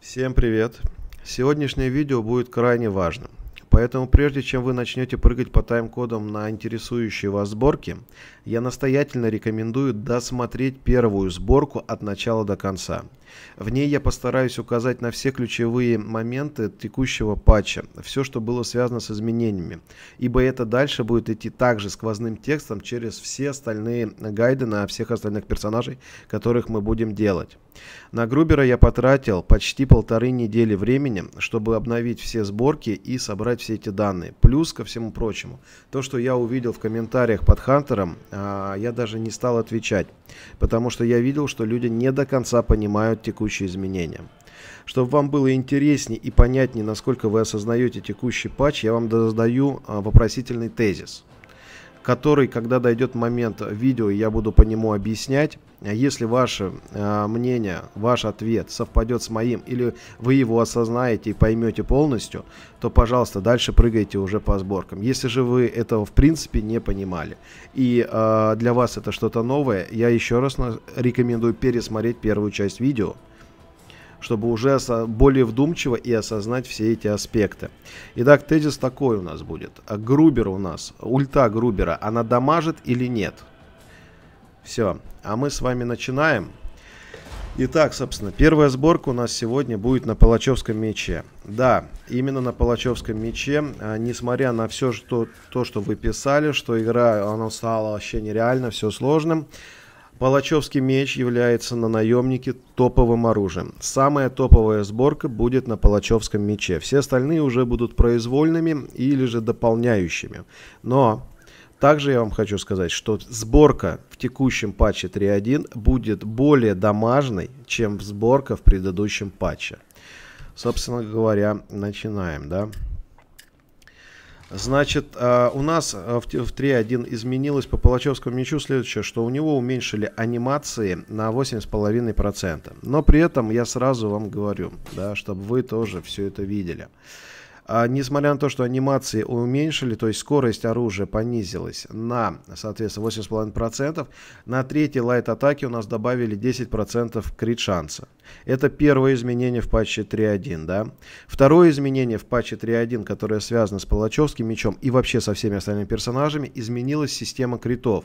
Всем привет! Сегодняшнее видео будет крайне важным. Поэтому прежде чем вы начнете прыгать по тайм-кодам на интересующие вас сборки, я настоятельно рекомендую досмотреть первую сборку от начала до конца – в ней я постараюсь указать на все ключевые моменты текущего патча, все, что было связано с изменениями, ибо это дальше будет идти также сквозным текстом через все остальные гайды на всех остальных персонажей, которых мы будем делать. На Грубера я потратил почти полторы недели времени, чтобы обновить все сборки и собрать все эти данные. Плюс ко всему прочему, то, что я увидел в комментариях под Хантером, а, я даже не стал отвечать, потому что я видел, что люди не до конца понимают принимают текущие изменения. Чтобы вам было интереснее и понятнее, насколько вы осознаете текущий патч, я вам задаю а, вопросительный тезис – который, когда дойдет момент видео, я буду по нему объяснять. Э, если ваше э, мнение, ваш ответ совпадет с моим, или вы его осознаете и поймете полностью, то, пожалуйста, дальше прыгайте уже по сборкам. Если же вы этого в принципе не понимали, и э, для вас это что-то новое, я еще раз рекомендую пересмотреть первую часть видео, чтобы уже более вдумчиво и осознать все эти аспекты. Итак, тезис такой у нас будет. А Грубер у нас, ульта Грубера, она дамажит или нет? Все, а мы с вами начинаем. Итак, собственно, первая сборка у нас сегодня будет на палачевском мече. Да, именно на палачевском мече, а, несмотря на все, что, то, что вы писали, что игра она стала вообще нереально, все сложным, Палачевский меч является на наемнике топовым оружием. Самая топовая сборка будет на палачевском мече. Все остальные уже будут произвольными или же дополняющими. Но также я вам хочу сказать, что сборка в текущем патче 3.1 будет более домажной, чем сборка в предыдущем патче. Собственно говоря, начинаем, да? Да. Значит, а, у нас а, в 3.1 изменилось по Палачевскому мячу следующее, что у него уменьшили анимации на 8,5%. Но при этом я сразу вам говорю, да, чтобы вы тоже все это видели. А, несмотря на то, что анимации уменьшили, то есть скорость оружия понизилась на, соответственно, 8,5%, на третьей лайт-атаке у нас добавили 10% крит шанса. Это первое изменение в патче 3.1, да. Второе изменение в патче 3.1, которое связано с Палачевским мечом и вообще со всеми остальными персонажами, изменилась система критов.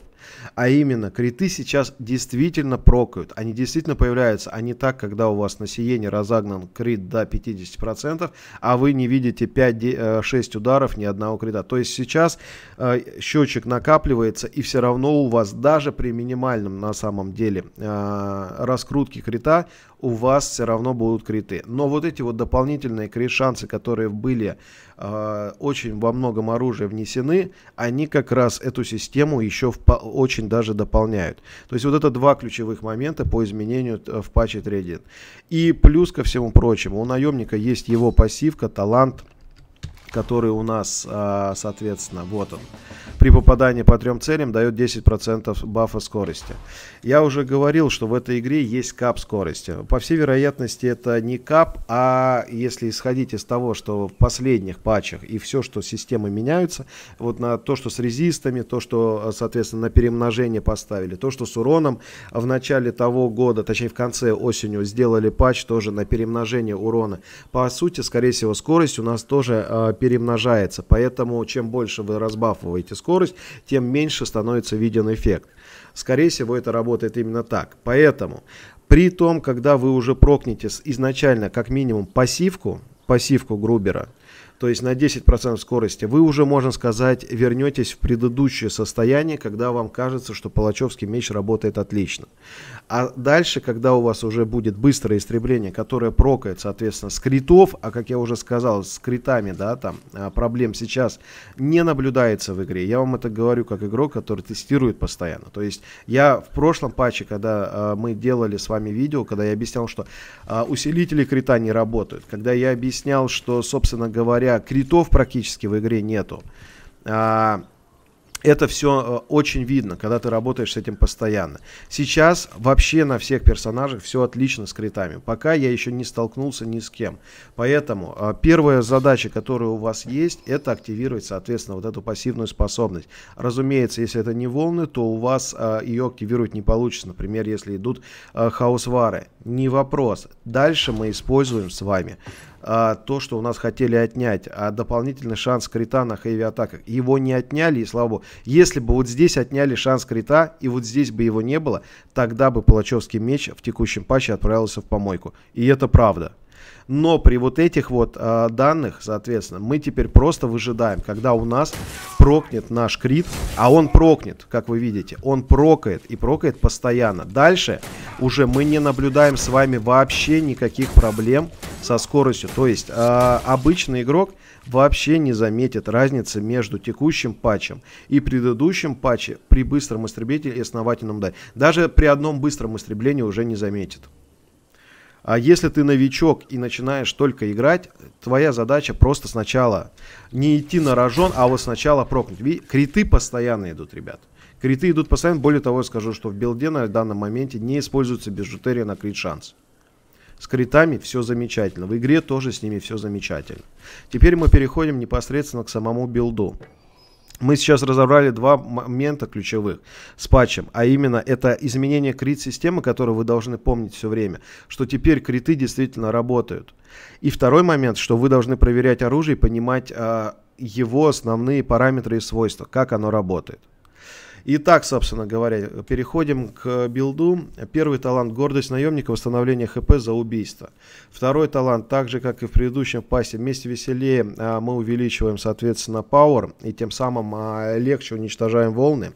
А именно, криты сейчас действительно прокают. Они действительно появляются, а не так, когда у вас на сиене разогнан крит до 50%, а вы не видите 5-6 э, ударов ни одного крита. То есть сейчас э, счетчик накапливается, и все равно у вас даже при минимальном на самом деле э, раскрутке крита у вас все равно будут криты. Но вот эти вот дополнительные крит-шансы, которые были э, очень во многом оружия внесены, они как раз эту систему еще в, очень даже дополняют. То есть вот это два ключевых момента по изменению э, в патче трейдинг. И плюс ко всему прочему, у наемника есть его пассивка, талант – который у нас, а, соответственно, вот он. При попадании по трем целям дает 10% бафа скорости. Я уже говорил, что в этой игре есть кап скорости. По всей вероятности, это не кап, а если исходить из того, что в последних патчах и все, что системы меняются, вот на то, что с резистами, то, что, а, соответственно, на перемножение поставили, то, что с уроном в начале того года, точнее, в конце осенью сделали патч тоже на перемножение урона. По сути, скорее всего, скорость у нас тоже э, перемножается. Поэтому чем больше вы разбафываете скорость, тем меньше становится виден эффект. Скорее всего, это работает именно так. Поэтому при том, когда вы уже прокнете изначально как минимум пассивку, пассивку Грубера, то есть на 10% скорости, вы уже, можно сказать, вернетесь в предыдущее состояние, когда вам кажется, что палачевский меч работает отлично. А дальше, когда у вас уже будет быстрое истребление, которое прокает, соответственно, скритов, а как я уже сказал, с критами, да, там а, проблем сейчас не наблюдается в игре. Я вам это говорю как игрок, который тестирует постоянно. То есть я в прошлом патче, когда э, мы делали с вами видео, когда я объяснял, что э, усилители крита не работают, когда я объяснял, что, собственно говоря, критов практически в игре нету это все э, очень видно, когда ты работаешь с этим постоянно. Сейчас вообще на всех персонажах все отлично с критами. Пока я еще не столкнулся ни с кем. Поэтому э, первая задача, которая у вас есть, это активировать, соответственно, вот эту пассивную способность. Разумеется, если это не волны, то у вас э, ее активировать не получится. Например, если идут хаосвары. Не вопрос. Дальше мы используем с вами а, то, что у нас хотели отнять, а дополнительный шанс крита на хэви-атаках. Его не отняли, и слава богу. Если бы вот здесь отняли шанс крита, и вот здесь бы его не было, тогда бы Палачевский меч в текущем патче отправился в помойку. И это правда. Но при вот этих вот э, данных, соответственно, мы теперь просто выжидаем, когда у нас прокнет наш крит. А он прокнет, как вы видите. Он прокает и прокает постоянно. Дальше уже мы не наблюдаем с вами вообще никаких проблем со скоростью. То есть э, обычный игрок вообще не заметит разницы между текущим патчем и предыдущим патчем при быстром истребителе и основательном дай. Даже при одном быстром истреблении уже не заметит. А если ты новичок и начинаешь только играть, твоя задача просто сначала не идти на рожон, а вот сначала прокнуть. Видите, криты постоянно идут, ребят. Криты идут постоянно. Более того, я скажу, что в билде на данном моменте не используется бижутерия на крит шанс. С критами все замечательно. В игре тоже с ними все замечательно. Теперь мы переходим непосредственно к самому билду. Мы сейчас разобрали два момента ключевых с патчем, а именно это изменение крит-системы, которую вы должны помнить все время, что теперь криты действительно работают. И второй момент, что вы должны проверять оружие и понимать э, его основные параметры и свойства, как оно работает. Итак, собственно говоря, переходим к билду. Первый талант – гордость наемника, восстановление ХП за убийство. Второй талант, так же, как и в предыдущем пасе, вместе веселее а, мы увеличиваем, соответственно, пауэр и тем самым а, легче уничтожаем волны.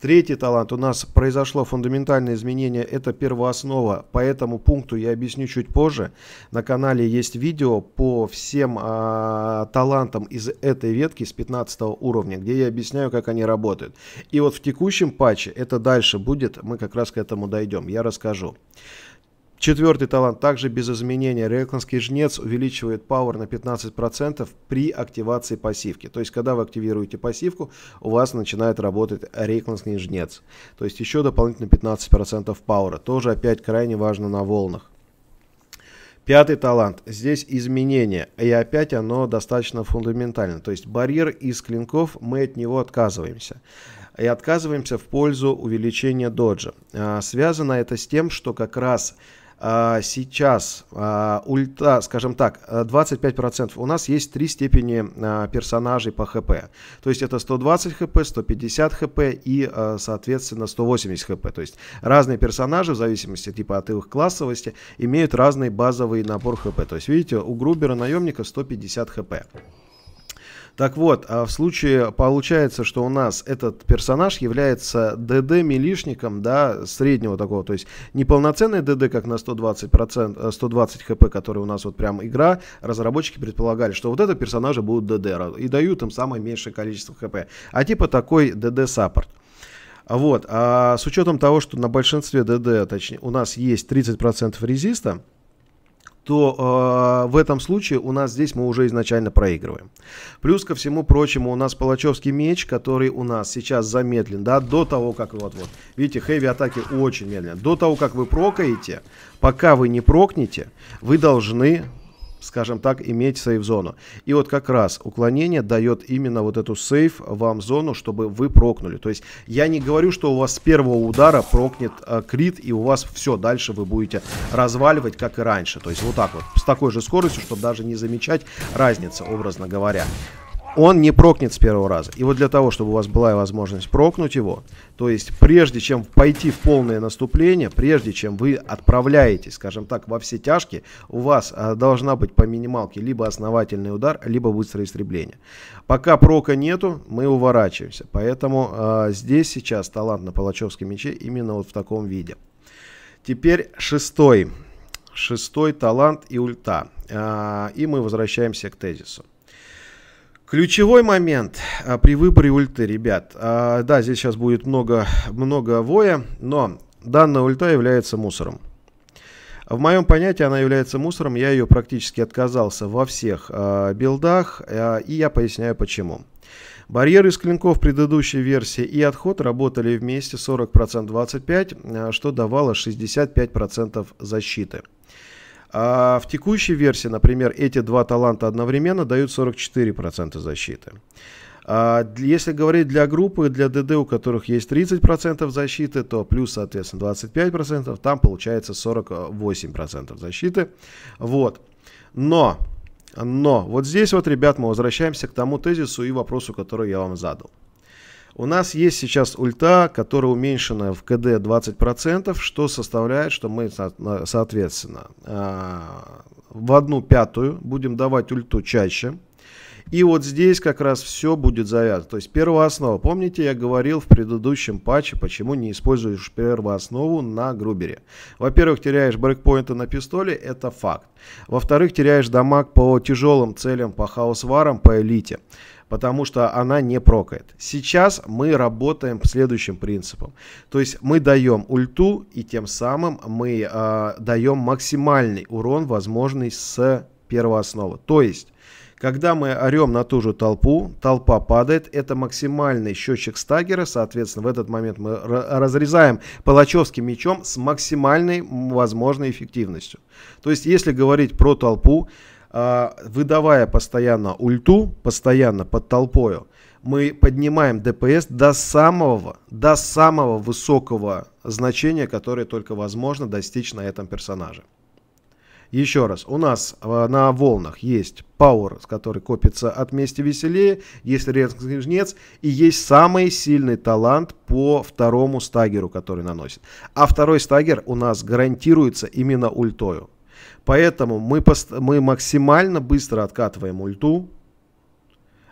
Третий талант. У нас произошло фундаментальное изменение. Это первооснова. По этому пункту я объясню чуть позже. На канале есть видео по всем а, талантам из этой ветки с 15 уровня, где я объясняю, как они работают. И вот в текущем патче это дальше будет. Мы как раз к этому дойдем. Я расскажу. Четвертый талант также без изменения. Рекланский жнец увеличивает пауэр на 15% при активации пассивки. То есть, когда вы активируете пассивку, у вас начинает работать рекланский жнец. То есть, еще дополнительно 15% пауэра. Тоже опять крайне важно на волнах. Пятый талант. Здесь изменение. И опять оно достаточно фундаментально. То есть барьер из клинков, мы от него отказываемся. И отказываемся в пользу увеличения доджа. А, связано это с тем, что как раз а, сейчас а, ульта, скажем так, 25%. Э, у нас есть три степени а, персонажей по хп. То есть это 120 хп, 150 хп и, э, соответственно, 180 хп. То есть разные персонажи, в зависимости типа от их классовости, имеют разный базовый набор хп. То есть, видите, у Грубера наемника 150 хп. Так вот, а в случае получается, что у нас этот персонаж является ДД-милишником, да, среднего такого, то есть неполноценный ДД, как на 120%, 120 э, хп, который у нас вот прям игра, разработчики предполагали, что вот это персонажи будут ДД, и дают им самое меньшее количество хп, а типа такой ДД-саппорт. Вот, а с учетом того, что на большинстве ДД, точнее, у нас есть 30% резиста, то э, в этом случае у нас здесь мы уже изначально проигрываем. Плюс ко всему прочему у нас Палачевский меч, который у нас сейчас замедлен, да, до того, как вот, вот, видите, хэви атаки очень медленно. До того, как вы прокаете, пока вы не прокнете, вы должны скажем так, иметь сейф-зону. И вот как раз уклонение дает именно вот эту сейф вам зону, чтобы вы прокнули. То есть я не говорю, что у вас с первого удара прокнет э, крит, и у вас все, дальше вы будете разваливать, как и раньше. То есть вот так вот, с такой же скоростью, чтобы даже не замечать разницы, образно говоря он не прокнет с первого раза. И вот для того, чтобы у вас была возможность прокнуть его, то есть прежде чем пойти в полное наступление, прежде чем вы отправляетесь, скажем так, во все тяжкие, у вас а, должна быть по минималке либо основательный удар, либо быстрое истребление. Пока прока нету, мы уворачиваемся. Поэтому а, здесь сейчас талант на палачевском мече именно вот в таком виде. Теперь шестой. Шестой талант и ульта. А, и мы возвращаемся к тезису. Ключевой момент а, при выборе ульты, ребят. А, да, здесь сейчас будет много, много воя, но данная ульта является мусором. В моем понятии она является мусором, я ее практически отказался во всех э, билдах, э, и я поясняю почему. Барьер из клинков предыдущей версии и отход работали вместе 40%-25%, что давало 65% защиты. А в текущей версии, например, эти два таланта одновременно дают 44% защиты. А если говорить для группы, для ДД, у которых есть 30% защиты, то плюс, соответственно, 25%, там получается 48% защиты. Вот. Но, но, вот здесь вот, ребят, мы возвращаемся к тому тезису и вопросу, который я вам задал. У нас есть сейчас ульта, которая уменьшена в КД 20%, что составляет, что мы, соответственно, а, в одну пятую будем давать ульту чаще. И вот здесь как раз все будет завязано. То есть первооснова. Помните, я говорил в предыдущем патче, почему не используешь первооснову на грубере. Во-первых, теряешь брейкпоинты на пистоле, это факт. Во-вторых, теряешь дамаг по тяжелым целям, по хаосварам, по элите потому что она не прокает. Сейчас мы работаем следующим принципом. То есть мы даем ульту, и тем самым мы э, даем максимальный урон, возможный с первоосновы. То есть когда мы орем на ту же толпу, толпа падает, это максимальный счетчик стагера, соответственно, в этот момент мы разрезаем палачевским мечом с максимальной возможной эффективностью. То есть, если говорить про толпу, а, выдавая постоянно ульту, постоянно под толпою, мы поднимаем ДПС до самого, до самого высокого значения, которое только возможно достичь на этом персонаже. Еще раз, у нас а, на волнах есть Power, который копится от мести веселее, есть Ренский жнец и есть самый сильный талант по второму стагеру, который наносит. А второй стагер у нас гарантируется именно ультою. Поэтому мы, пост- мы максимально быстро откатываем ульту.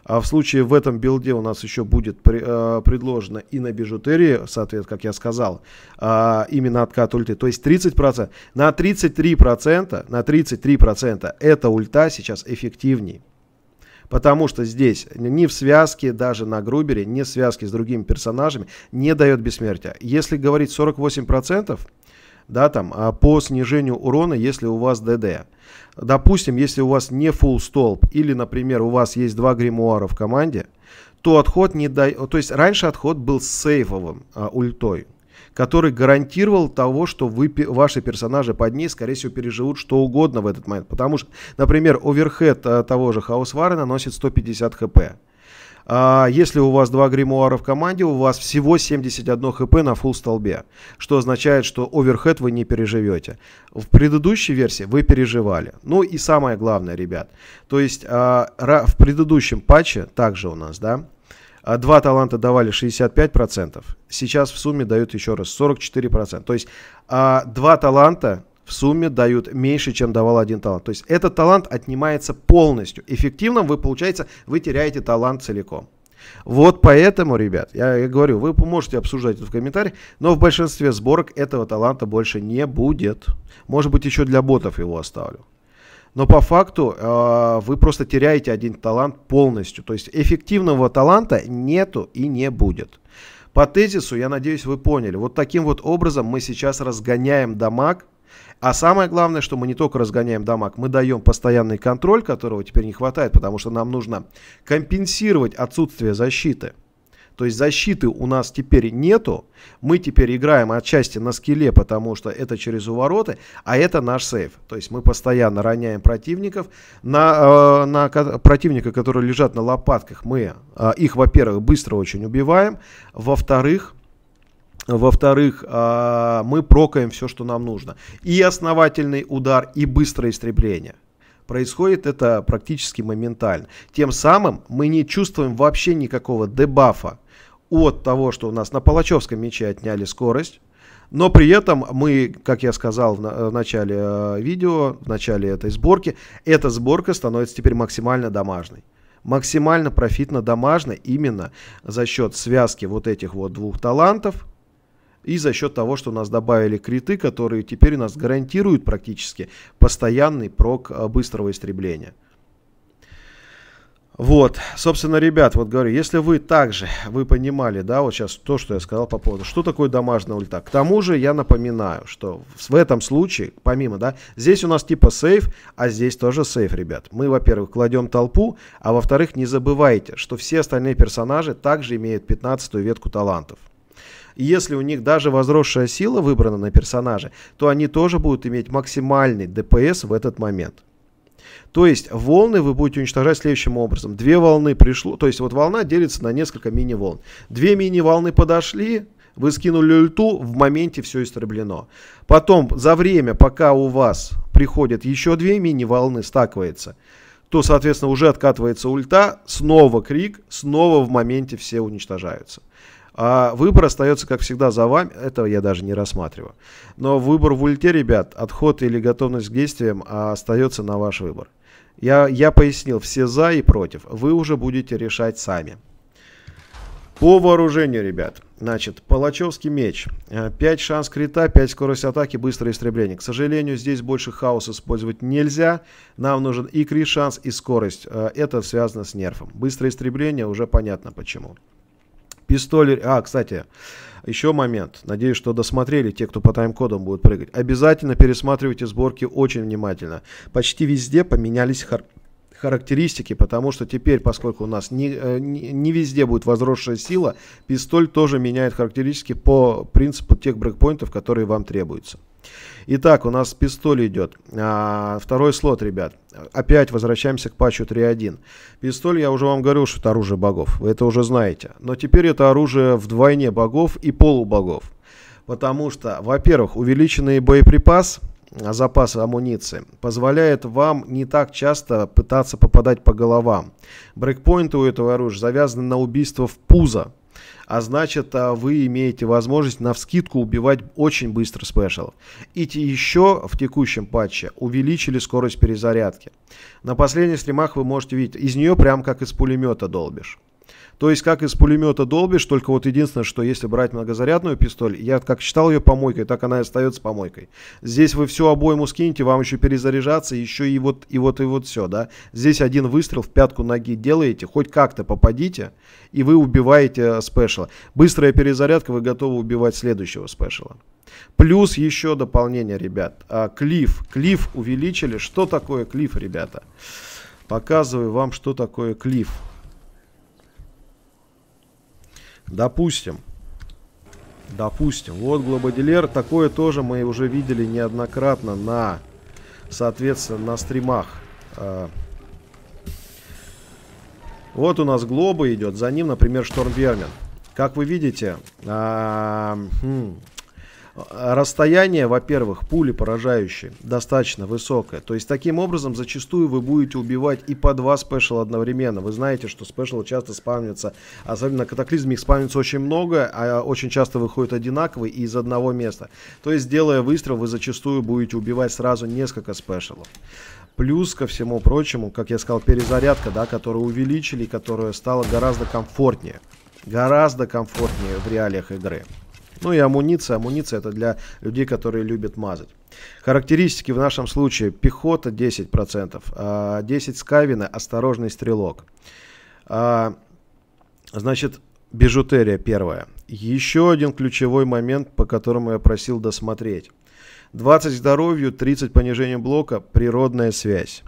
А в случае в этом билде у нас еще будет при, э, предложено и на бижутерии, соответственно, как я сказал, э, именно откат ульты. То есть 30%. На 33%, на 33% эта ульта сейчас эффективнее. Потому что здесь ни в связке, даже на Грубере, ни в связке с другими персонажами не дает бессмертия. Если говорить 48%, да, там, а по снижению урона, если у вас ДД. Допустим, если у вас не full столб или, например, у вас есть два гримуара в команде, то отход не дает... То есть раньше отход был сейфовым а, ультой, который гарантировал того, что вы, ваши персонажи под ней, скорее всего, переживут что угодно в этот момент. Потому что, например, оверхед а, того же хаосвара наносит 150 хп. А если у вас два гримуара в команде, у вас всего 71 хп на фул столбе, что означает, что оверхед вы не переживете. В предыдущей версии вы переживали. Ну и самое главное, ребят, то есть а, в предыдущем патче также у нас, да, а, Два таланта давали 65%, сейчас в сумме дают еще раз 44%. То есть а, два таланта в сумме дают меньше, чем давал один талант. То есть этот талант отнимается полностью. Эффективным вы, получается, вы теряете талант целиком. Вот поэтому, ребят, я говорю, вы можете обсуждать это в комментариях, но в большинстве сборок этого таланта больше не будет. Может быть, еще для ботов его оставлю. Но по факту э, вы просто теряете один талант полностью. То есть эффективного таланта нету и не будет. По тезису, я надеюсь, вы поняли. Вот таким вот образом мы сейчас разгоняем дамаг а самое главное, что мы не только разгоняем дамаг, мы даем постоянный контроль, которого теперь не хватает, потому что нам нужно компенсировать отсутствие защиты. То есть защиты у нас теперь нету. Мы теперь играем отчасти на скеле, потому что это через увороты, а это наш сейф. То есть мы постоянно роняем противников. На, э, на противника, которые лежат на лопатках, мы э, их, во-первых, быстро очень убиваем. Во-вторых, во-вторых, а, мы прокаем все, что нам нужно. И основательный удар, и быстрое истребление. Происходит это практически моментально. Тем самым мы не чувствуем вообще никакого дебафа от того, что у нас на Палачевском мече отняли скорость. Но при этом мы, как я сказал в, э, начале э, видео, в начале этой сборки, эта сборка становится теперь максимально домашней максимально профитно домашно именно за счет связки вот этих вот двух талантов, и за счет того, что у нас добавили криты, которые теперь у нас гарантируют практически постоянный прок а, быстрого истребления. Вот, собственно, ребят, вот говорю, если вы также, вы понимали, да, вот сейчас то, что я сказал по поводу, что такое домашняя ульта. К тому же я напоминаю, что в этом случае, помимо, да, здесь у нас типа сейф, а здесь тоже сейф, ребят. Мы, во-первых, кладем толпу, а во-вторых, не забывайте, что все остальные персонажи также имеют 15 ветку талантов. И если у них даже возросшая сила выбрана на персонаже, то они тоже будут иметь максимальный ДПС в этот момент. То есть волны вы будете уничтожать следующим образом. Две волны пришло, то есть вот волна делится на несколько мини-волн. Две мини-волны подошли, вы скинули ульту, в моменте все истреблено. Потом за время, пока у вас приходят еще две мини-волны, стакивается, то, соответственно, уже откатывается ульта, снова крик, снова в моменте все уничтожаются. А выбор остается, как всегда, за вами. Этого я даже не рассматриваю. Но выбор в ульте, ребят, отход или готовность к действиям а, остается на ваш выбор. Я, я пояснил, все за и против. Вы уже будете решать сами. По вооружению, ребят. Значит, палачевский меч. 5 э, шанс крита, 5 скорость атаки, быстрое истребление. К сожалению, здесь больше хаос использовать нельзя. Нам нужен и крит шанс, и скорость. Э, это связано с нерфом. Быстрое истребление уже понятно почему. Пистолер, А, кстати, еще момент. Надеюсь, что досмотрели те, кто по тайм-кодам будет прыгать. Обязательно пересматривайте сборки очень внимательно. Почти везде поменялись хар характеристики, потому что теперь, поскольку у нас не, э, не, не везде будет возросшая сила, пистоль тоже меняет характеристики по принципу тех брейкпоинтов, которые вам требуются. Итак, у нас пистоль идет. А, второй слот, ребят. Опять возвращаемся к патчу 3.1. Пистоль, я уже вам говорю, что это оружие богов. Вы это уже знаете. Но теперь это оружие вдвойне богов и полубогов. Потому что, во-первых, увеличенный боеприпас, а, запас амуниции, позволяет вам не так часто пытаться попадать по головам. Брейкпоинты у этого оружия завязаны на убийство в пузо а значит, а вы имеете возможность на вскидку убивать очень быстро спешалов. И еще в текущем патче увеличили скорость перезарядки. На последних стримах вы можете видеть, из нее прям как из пулемета долбишь. То есть, как из пулемета долбишь, только вот единственное, что если брать многозарядную пистоль, я как считал ее помойкой, так она и остается помойкой. Здесь вы всю обойму скинете, вам еще перезаряжаться, еще и вот, и вот, и вот все, да. Здесь один выстрел в пятку ноги делаете, хоть как-то попадите, и вы убиваете э, спешла. Быстрая перезарядка, вы готовы убивать следующего спешла. Плюс еще дополнение, ребят. А, клифф, клифф увеличили. Что такое клифф, ребята? Показываю вам, что такое клифф. Допустим. Допустим. Вот глободилер. Такое тоже мы уже видели неоднократно на, соответственно, на стримах. А. Вот у нас глоба идет. За ним, например, штормбермен. Как вы видите, а, хм, Расстояние, во-первых, пули поражающие достаточно высокое. То есть таким образом зачастую вы будете убивать и по два спешла одновременно. Вы знаете, что спешла часто спавнится, особенно на катаклизме их спавнится очень много, а очень часто выходят одинаковые и из одного места. То есть делая выстрел, вы зачастую будете убивать сразу несколько спешелов. Плюс ко всему прочему, как я сказал, перезарядка, да, которую увеличили, которая стала гораздо комфортнее. Гораздо комфортнее в реалиях игры. Ну и амуниция. Амуниция это для людей, которые любят мазать. Характеристики в нашем случае. Пехота 10%. 10 а скавина, осторожный стрелок. А, значит, бижутерия первая. Еще один ключевой момент, по которому я просил досмотреть. 20 здоровью, 30 понижением блока, природная связь.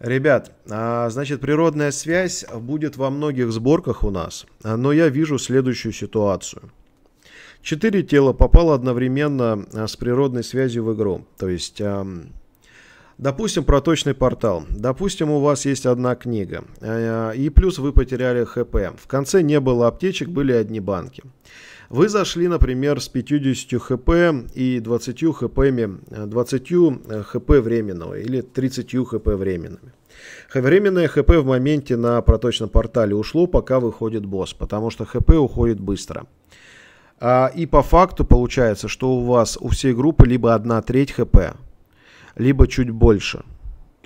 Ребят, а, значит, природная связь будет во многих сборках у нас, но я вижу следующую ситуацию – Четыре тела попало одновременно а, с природной связью в игру. То есть, допустим, проточный портал. Допустим, у вас есть одна книга. А, а, и плюс вы потеряли ХП. В конце не было аптечек, были одни банки. Вы зашли, например, с 50 хп и 20 хп, 20 хп временного или 30 хп временными. Временное хп в моменте на проточном портале ушло, пока выходит босс, потому что хп уходит быстро. А, и по факту получается, что у вас у всей группы либо одна треть хп, либо чуть больше.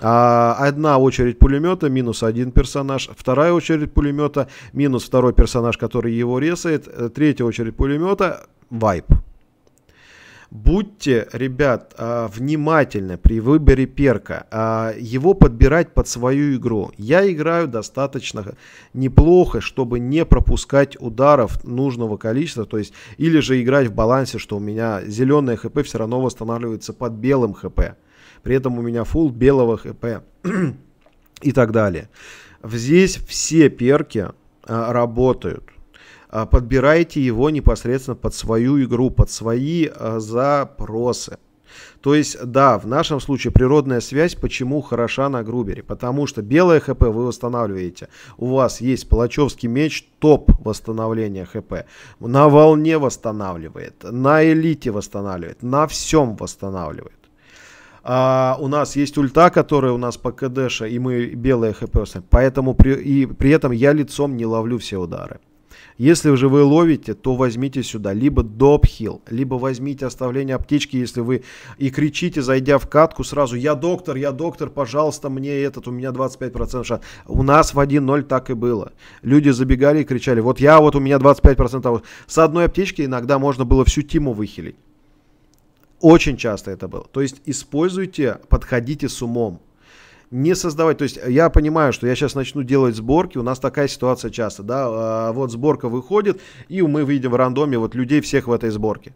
А, одна очередь пулемета, минус один персонаж. Вторая очередь пулемета, минус второй персонаж, который его резает. Э, третья очередь пулемета, вайп. Будьте, ребят, а, внимательны при выборе перка. А, его подбирать под свою игру. Я играю достаточно неплохо, чтобы не пропускать ударов нужного количества. То есть, или же играть в балансе, что у меня зеленое хп все равно восстанавливается под белым хп. При этом у меня фул белого хп и так далее. Здесь все перки а, работают. А, подбирайте его непосредственно под свою игру, под свои а, запросы. То есть, да, в нашем случае природная связь почему хороша на грубере? Потому что белое ХП вы восстанавливаете. У вас есть палачевский меч, топ восстановления ХП. На волне восстанавливает, на элите восстанавливает, на всем восстанавливает. А у нас есть ульта, которая у нас по КДШ и мы белые ХП. Поэтому при, и при этом я лицом не ловлю все удары. Если же вы ловите, то возьмите сюда либо допхил, либо возьмите оставление аптечки, если вы и кричите, зайдя в катку сразу, я доктор, я доктор, пожалуйста, мне этот, у меня 25% шанс. У нас в 1-0 так и было. Люди забегали и кричали, вот я, вот у меня 25%. С одной аптечки иногда можно было всю тиму выхилить. Очень часто это было. То есть используйте, подходите с умом не создавать. То есть э, я понимаю, что я сейчас начну делать сборки. У нас такая ситуация часто, да. Э, вот сборка выходит, и мы видим в рандоме вот людей всех в этой сборке.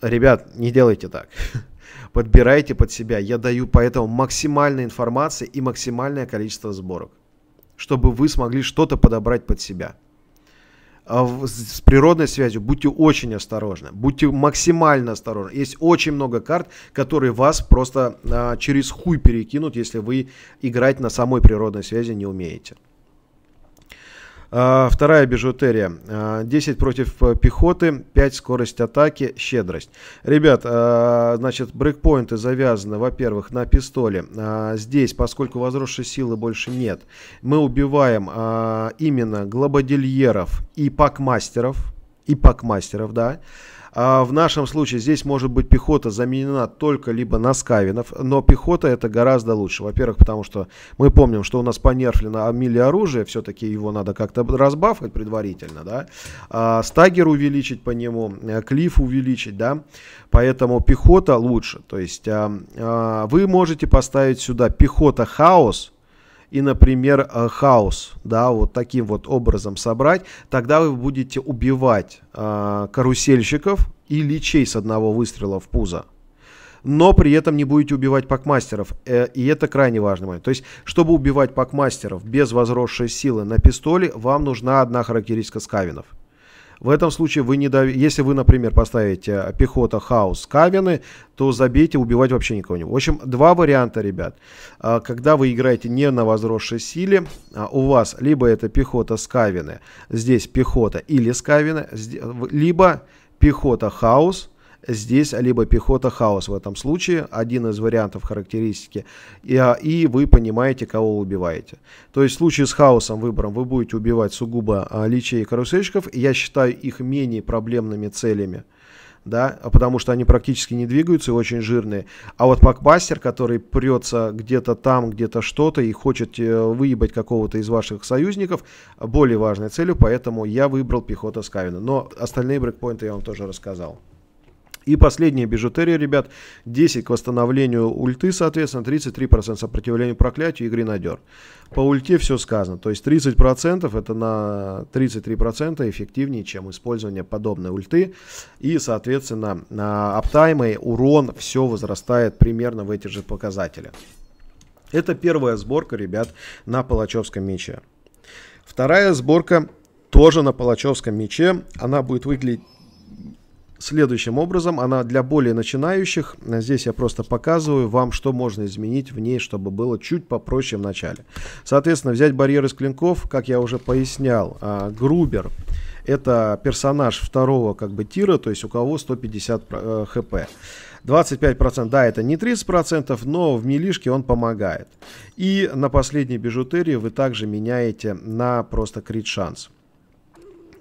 Ребят, не делайте так. Подбирайте под себя. Я даю поэтому максимальной информации и максимальное количество сборок, чтобы вы смогли что-то подобрать под себя. А, с природной связью будьте очень осторожны, будьте максимально осторожны. Есть очень много карт, которые вас просто а, через хуй перекинут, если вы играть на самой природной связи не умеете. А, вторая бижутерия. 10 а, против э, пехоты, 5 скорость атаки, щедрость. Ребят, а, значит, брейкпоинты завязаны, во-первых, на пистоле. Здесь, поскольку возросшей силы больше нет, мы убиваем именно глободильеров и пакмастеров. И пакмастеров, да. А в нашем случае здесь может быть пехота заменена только либо на скавинов, но пехота это гораздо лучше. Во-первых, потому что мы помним, что у нас понерфлено обмили оружие, все-таки его надо как-то разбафать предварительно, да. А, стагер увеличить по нему, э, клиф увеличить, да. Поэтому пехота лучше. То есть а, а, вы можете поставить сюда пехота хаос, и, например, э, хаос, да, вот таким вот образом собрать, тогда вы будете убивать э, карусельщиков и личей с одного выстрела в пузо но при этом не будете убивать пакмастеров. Э, и это крайне важный момент. То есть, чтобы убивать пакмастеров без возросшей силы на пистоле, вам нужна одна характеристика скавинов – в этом случае вы не дав... Если вы, например, поставите э, пехота, хаос, кавины, то забейте, убивать вообще никого не В общем, два варианта, ребят. А, когда вы играете не на возросшей силе, а, у вас либо это пехота с кавины, здесь пехота или с кавины, либо пехота хаос, здесь либо пехота хаос в этом случае, один из вариантов характеристики, и, а, и вы понимаете, кого убиваете. То есть в случае с хаосом выбором вы будете убивать сугубо а, личей и карусельщиков, я считаю их менее проблемными целями, да, потому что они практически не двигаются и очень жирные. А вот пакбастер, который прется где-то там, где-то что-то и хочет э, выебать какого-то из ваших союзников, более важной целью, поэтому я выбрал пехота Скавина. Но остальные брейкпоинты я вам тоже рассказал. И последняя бижутерия, ребят. 10 к восстановлению ульты, соответственно, 33% сопротивления проклятию и гренадер. По ульте все сказано. То есть 30% это на 33% эффективнее, чем использование подобной ульты. И, соответственно, на аптаймы, урон, все возрастает примерно в эти же показатели. Это первая сборка, ребят, на палачевском мече. Вторая сборка тоже на палачевском мече. Она будет выглядеть следующим образом. Она для более начинающих. Здесь я просто показываю вам, что можно изменить в ней, чтобы было чуть попроще в начале. Соответственно, взять барьер из клинков, как я уже пояснял, а, грубер. Это персонаж второго как бы тира, то есть у кого 150 э, хп. 25%, да, это не 30%, но в милишке он помогает. И на последней бижутерии вы также меняете на просто крит шанс.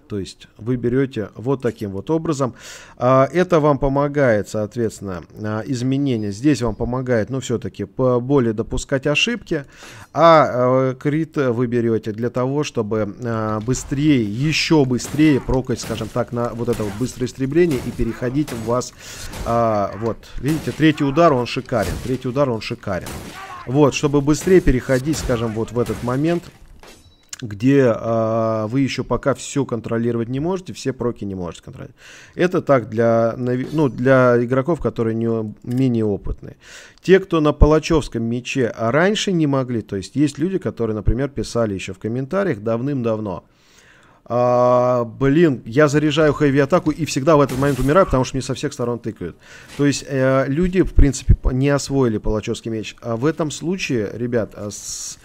То есть вы берете вот таким вот образом. А, это вам помогает, соответственно, а, изменение. Здесь вам помогает, ну, все-таки более допускать ошибки. А э, крит вы берете для того, чтобы а, быстрее, еще быстрее прокать, скажем так, на вот это вот быстрое истребление и переходить в вас. Вот, видите, третий удар, он шикарен. Третий удар, он шикарен. Вот, чтобы быстрее переходить, скажем, вот в этот момент где а, вы еще пока все контролировать не можете, все проки не можете контролировать. Это так для, ну, для игроков, которые не, менее опытные. Те, кто на палачевском мече а раньше не могли, то есть есть люди, которые, например, писали еще в комментариях давным-давно, а, блин, я заряжаю хэви-атаку и всегда в этот момент умираю, потому что мне со всех сторон тыкают. То есть э, люди, в принципе, не освоили палачевский меч. А в этом случае, ребят, а с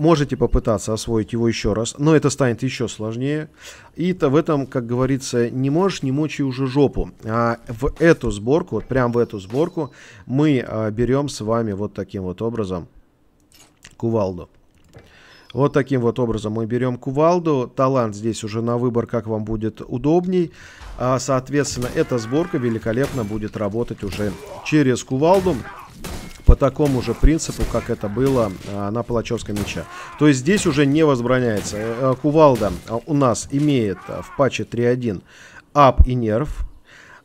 Можете попытаться освоить его еще раз, но это станет еще сложнее. И то в этом, как говорится, не можешь, не мочи уже жопу. А в эту сборку, вот прям в эту сборку, мы а, берем с вами вот таким вот образом кувалду. Вот таким вот образом мы берем кувалду. Талант здесь уже на выбор, как вам будет удобней. А, соответственно, эта сборка великолепно будет работать уже через кувалду по такому же принципу, как это было а, на Палачевском мяче. То есть здесь уже не возбраняется. Э, э, Кувалда а, у нас имеет а, в патче 3.1 ап и нерв.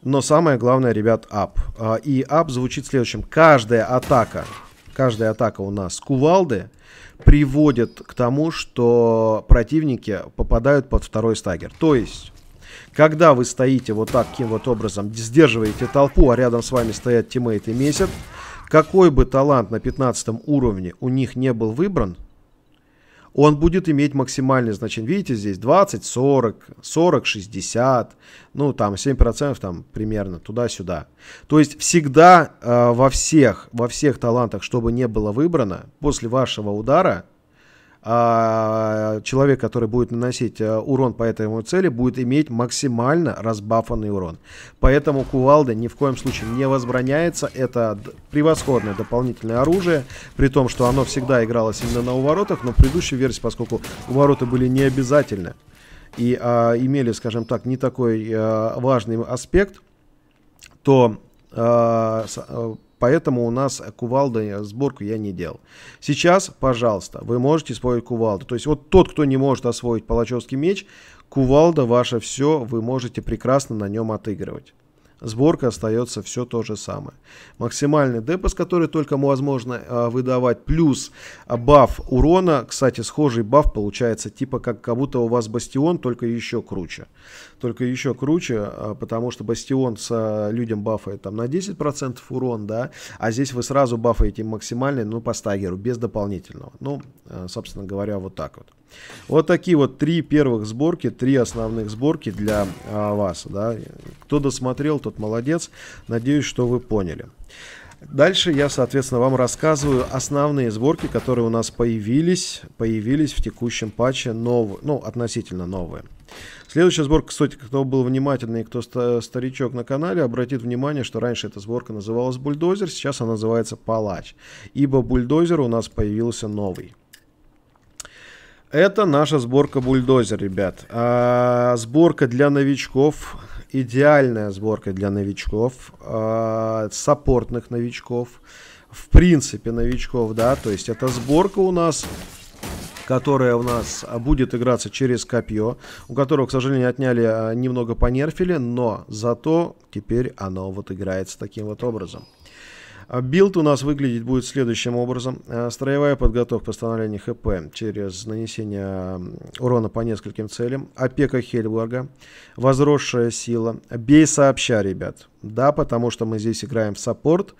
Но самое главное, ребят, ап. И ап звучит следующим. Каждая атака, каждая атака у нас кувалды приводит к тому, что противники попадают под второй стагер. То есть... Когда вы стоите вот таким вот образом, сдерживаете толпу, а рядом с вами стоят тиммейты месяц, какой бы талант на 15 уровне у них не был выбран, он будет иметь максимальное значение. Видите, здесь 20, 40, 40, 60, ну там 7% там примерно туда-сюда. То есть всегда э, во всех, во всех талантах, чтобы не было выбрано, после вашего удара – а, человек, который будет наносить э, урон по этому цели, будет иметь максимально разбафанный урон. Поэтому кувалда ни в коем случае не возбраняется. Это превосходное дополнительное оружие, при том, что оно всегда игралось именно на уворотах, но в предыдущей версии, поскольку увороты были не обязательны и а, имели, скажем так, не такой а, важный аспект, то э, Поэтому у нас кувалды э, сборку я не делал. Сейчас, пожалуйста, вы можете освоить кувалду. То есть вот тот, кто не может освоить палачевский меч, кувалда ваше все, вы можете прекрасно на нем отыгрывать. Сборка остается все то же самое. Максимальный депос, который только возможно а, выдавать, плюс баф урона. Кстати, схожий баф получается, типа как, как будто у вас бастион, только еще круче. Только еще круче, а, потому что бастион с а, людям бафает там на 10% урон, да, а здесь вы сразу бафаете максимальный, ну, по стагеру, без дополнительного. Ну, собственно говоря, вот так вот. Вот такие вот три первых сборки, три основных сборки для а, вас. Да. Кто досмотрел, тот молодец. Надеюсь, что вы поняли. Дальше я, соответственно, вам рассказываю основные сборки, которые у нас появились, появились в текущем патче, нов... ну, относительно новые. Следующая сборка, кстати, кто был внимательный, кто старичок на канале, обратит внимание, что раньше эта сборка называлась «Бульдозер», сейчас она называется «Палач», ибо «Бульдозер» у нас появился новый это наша сборка бульдозер, ребят. А, сборка для новичков, идеальная сборка для новичков, а, саппортных новичков, в принципе новичков, да, то есть это сборка у нас которая у нас а, будет играться через копье, у которого, к сожалению, отняли а, немного понерфили, но зато теперь оно вот играется таким вот образом. А билд у нас выглядит будет следующим образом. Э, строевая подготовка постановления ХП через нанесение урона по нескольким целям. Опека Хельбурга. Возросшая сила. Бей сообща, ребят. Да, потому что мы здесь играем в саппорт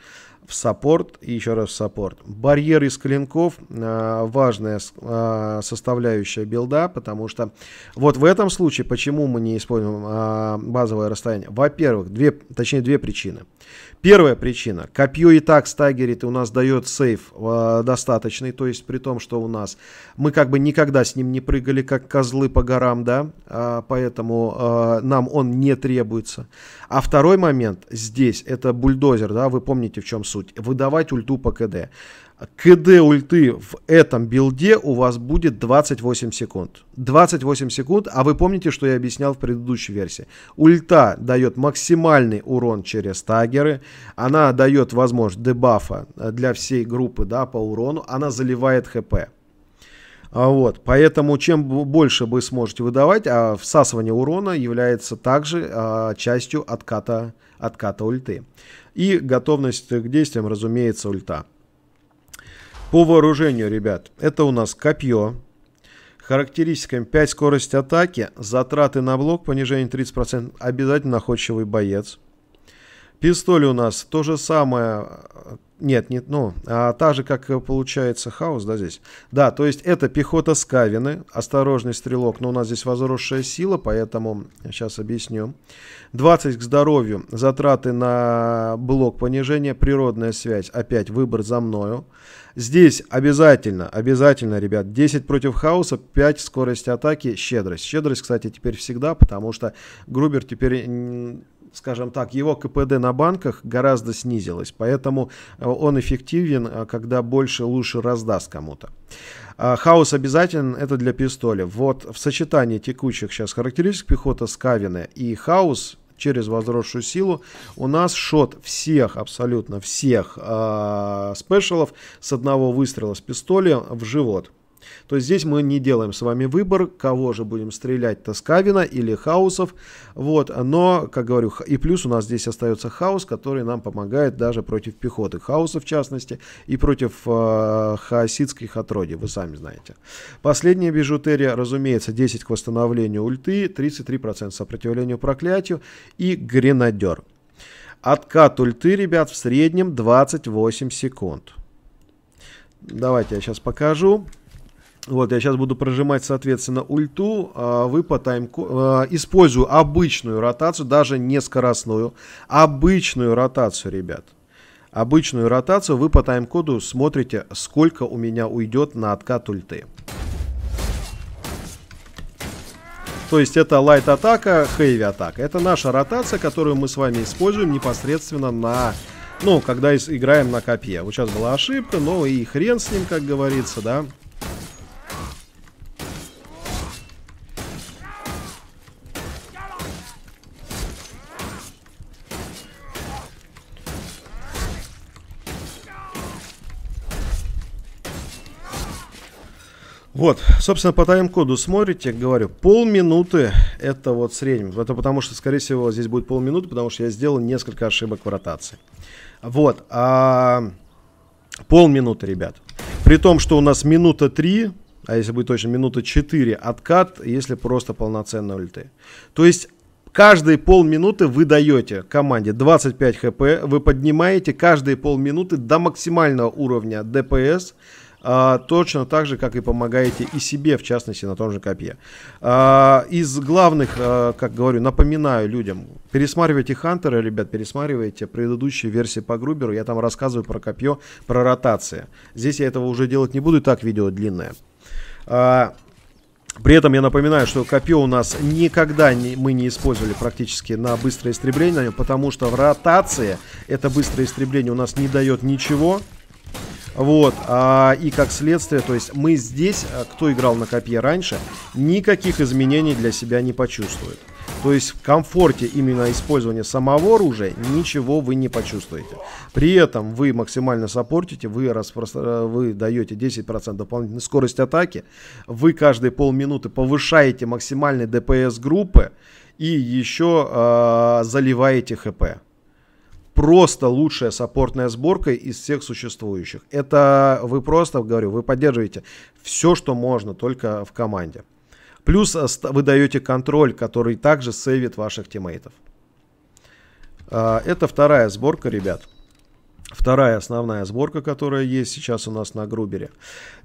в саппорт и еще раз в саппорт. Барьер из клинков а, важная а, составляющая билда, потому что вот в этом случае, почему мы не используем а, базовое расстояние? Во-первых, две, точнее две причины. Первая причина. Копье и так стагерит и у нас дает сейф а, достаточный, то есть при том, что у нас мы как бы никогда с ним не прыгали, как козлы по горам, да, а, поэтому а, нам он не требуется. А второй момент здесь, это бульдозер, да, вы помните в чем суть суть, выдавать ульту по КД. КД ульты в этом билде у вас будет 28 секунд. 28 секунд, а вы помните, что я объяснял в предыдущей версии. Ульта дает максимальный урон через тагеры, она дает возможность дебафа э, для всей группы да, по урону, она заливает хп. А вот, поэтому чем больше вы сможете выдавать, а всасывание урона является также а, частью отката, отката ульты. И готовность к действиям, разумеется, ульта. По вооружению, ребят, это у нас копье. характеристиками 5 скорость атаки, затраты на блок, понижение 30%, обязательно находчивый боец. Пистоль у нас то же самое. Э, нет, нет, ну, а та же, как получается, хаос, да, здесь. Да, то есть это пехота Скавины, осторожный стрелок, но у нас здесь возросшая сила, поэтому сейчас объясню. 20 к здоровью, затраты на блок понижения, природная связь, опять выбор за мною. Здесь обязательно, обязательно, ребят, 10 против хаоса, 5 скорость атаки, щедрость. Щедрость, кстати, теперь всегда, потому что Грубер теперь скажем так, его КПД на банках гораздо снизилось, поэтому э, он эффективен, э, когда больше лучше раздаст кому-то. А, хаос обязателен, это для пистоля. Вот в сочетании текущих сейчас характеристик пехота Скавина и хаос через возросшую силу. У нас шот всех, абсолютно всех э, спешалов с одного выстрела с пистоля в живот. То есть здесь мы не делаем с вами выбор, кого же будем стрелять, Тоскавина или Хаусов. Вот, но, как говорю, и плюс у нас здесь остается Хаус, который нам помогает даже против пехоты. Хауса, в частности, и против э, хаоситских отродий, вы сами знаете. Последняя бижутерия, разумеется, 10 к восстановлению ульты, 33% сопротивлению проклятию и гренадер. Откат ульты, ребят, в среднем 28 секунд. Давайте я сейчас покажу. Вот, я сейчас буду прожимать, соответственно, ульту. А вы по таймку... А, использую обычную ротацию, даже не скоростную. Обычную ротацию, ребят. Обычную ротацию вы по тайм-коду смотрите, сколько у меня уйдет на откат ульты. То есть это лайт-атака, хейви-атака. Это наша ротация, которую мы с вами используем непосредственно на... Ну, когда играем на копье. Вот сейчас была ошибка, но и хрен с ним, как говорится, Да. Вот, собственно, по тайм-коду смотрите, говорю, полминуты это вот среднем. Это потому что, скорее всего, здесь будет полминуты, потому что я сделал несколько ошибок в ротации. Вот, а, полминуты, ребят. При том, что у нас минута 3, а если быть точно, минута 4 откат, если просто полноценные ульты. То есть каждые полминуты вы даете команде 25 хп, вы поднимаете каждые полминуты до максимального уровня ДПС, а, точно так же, как и помогаете и себе, в частности, на том же копье. А, из главных, а, как говорю, напоминаю людям, пересматривайте Хантера, ребят, пересматривайте предыдущие версии по Груберу, я там рассказываю про копье, про ротации. Здесь я этого уже делать не буду, и так видео длинное. при этом я напоминаю, что копье у нас никогда не, мы не использовали практически на быстрое истребление, потому что в ротации это быстрое истребление у нас не дает ничего. Вот, а, и как следствие, то есть мы здесь, а, кто играл на копье раньше, никаких изменений для себя не почувствует. То есть в комфорте именно использования самого оружия ничего вы не почувствуете. При этом вы максимально саппортите, вы, распростра... вы даете 10% дополнительной скорости атаки, вы каждые полминуты повышаете максимальный ДПС группы и еще э, заливаете ХП просто лучшая саппортная сборка из всех существующих. Это вы просто, говорю, вы поддерживаете все, что можно, только в команде. Плюс э, вы даете контроль, который также сейвит ваших тиммейтов. А, это вторая сборка, ребят. Вторая основная сборка, которая есть сейчас у нас на Грубере.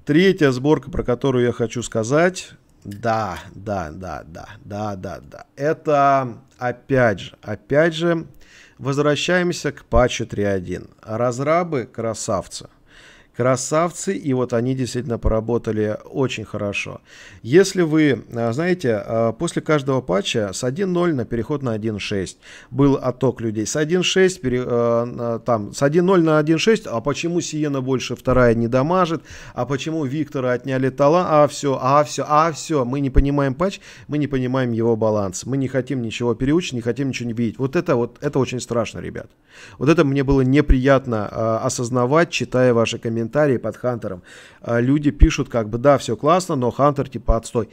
Третья сборка, про которую я хочу сказать. Да, да, да, да, да, да, да. Это опять же, опять же Возвращаемся к патчу 3.1. Разрабы – красавцы красавцы, и вот они действительно поработали очень хорошо. Если вы, э, знаете, э, после каждого патча с 1.0 на переход на 1.6 был отток людей. С 1.6 пере, э, там, с 1.0 на 1.6, а почему Сиена больше вторая не дамажит, а почему Виктора отняли тала, а все, а все, а все, мы не понимаем патч, мы не понимаем его баланс, мы не хотим ничего переучить, не хотим ничего не видеть. Вот это вот, это очень страшно, ребят. Вот это мне было неприятно осознавать, читая ваши комментарии комментарии под Хантером. А, люди пишут, как бы, да, все классно, но Хантер типа отстой.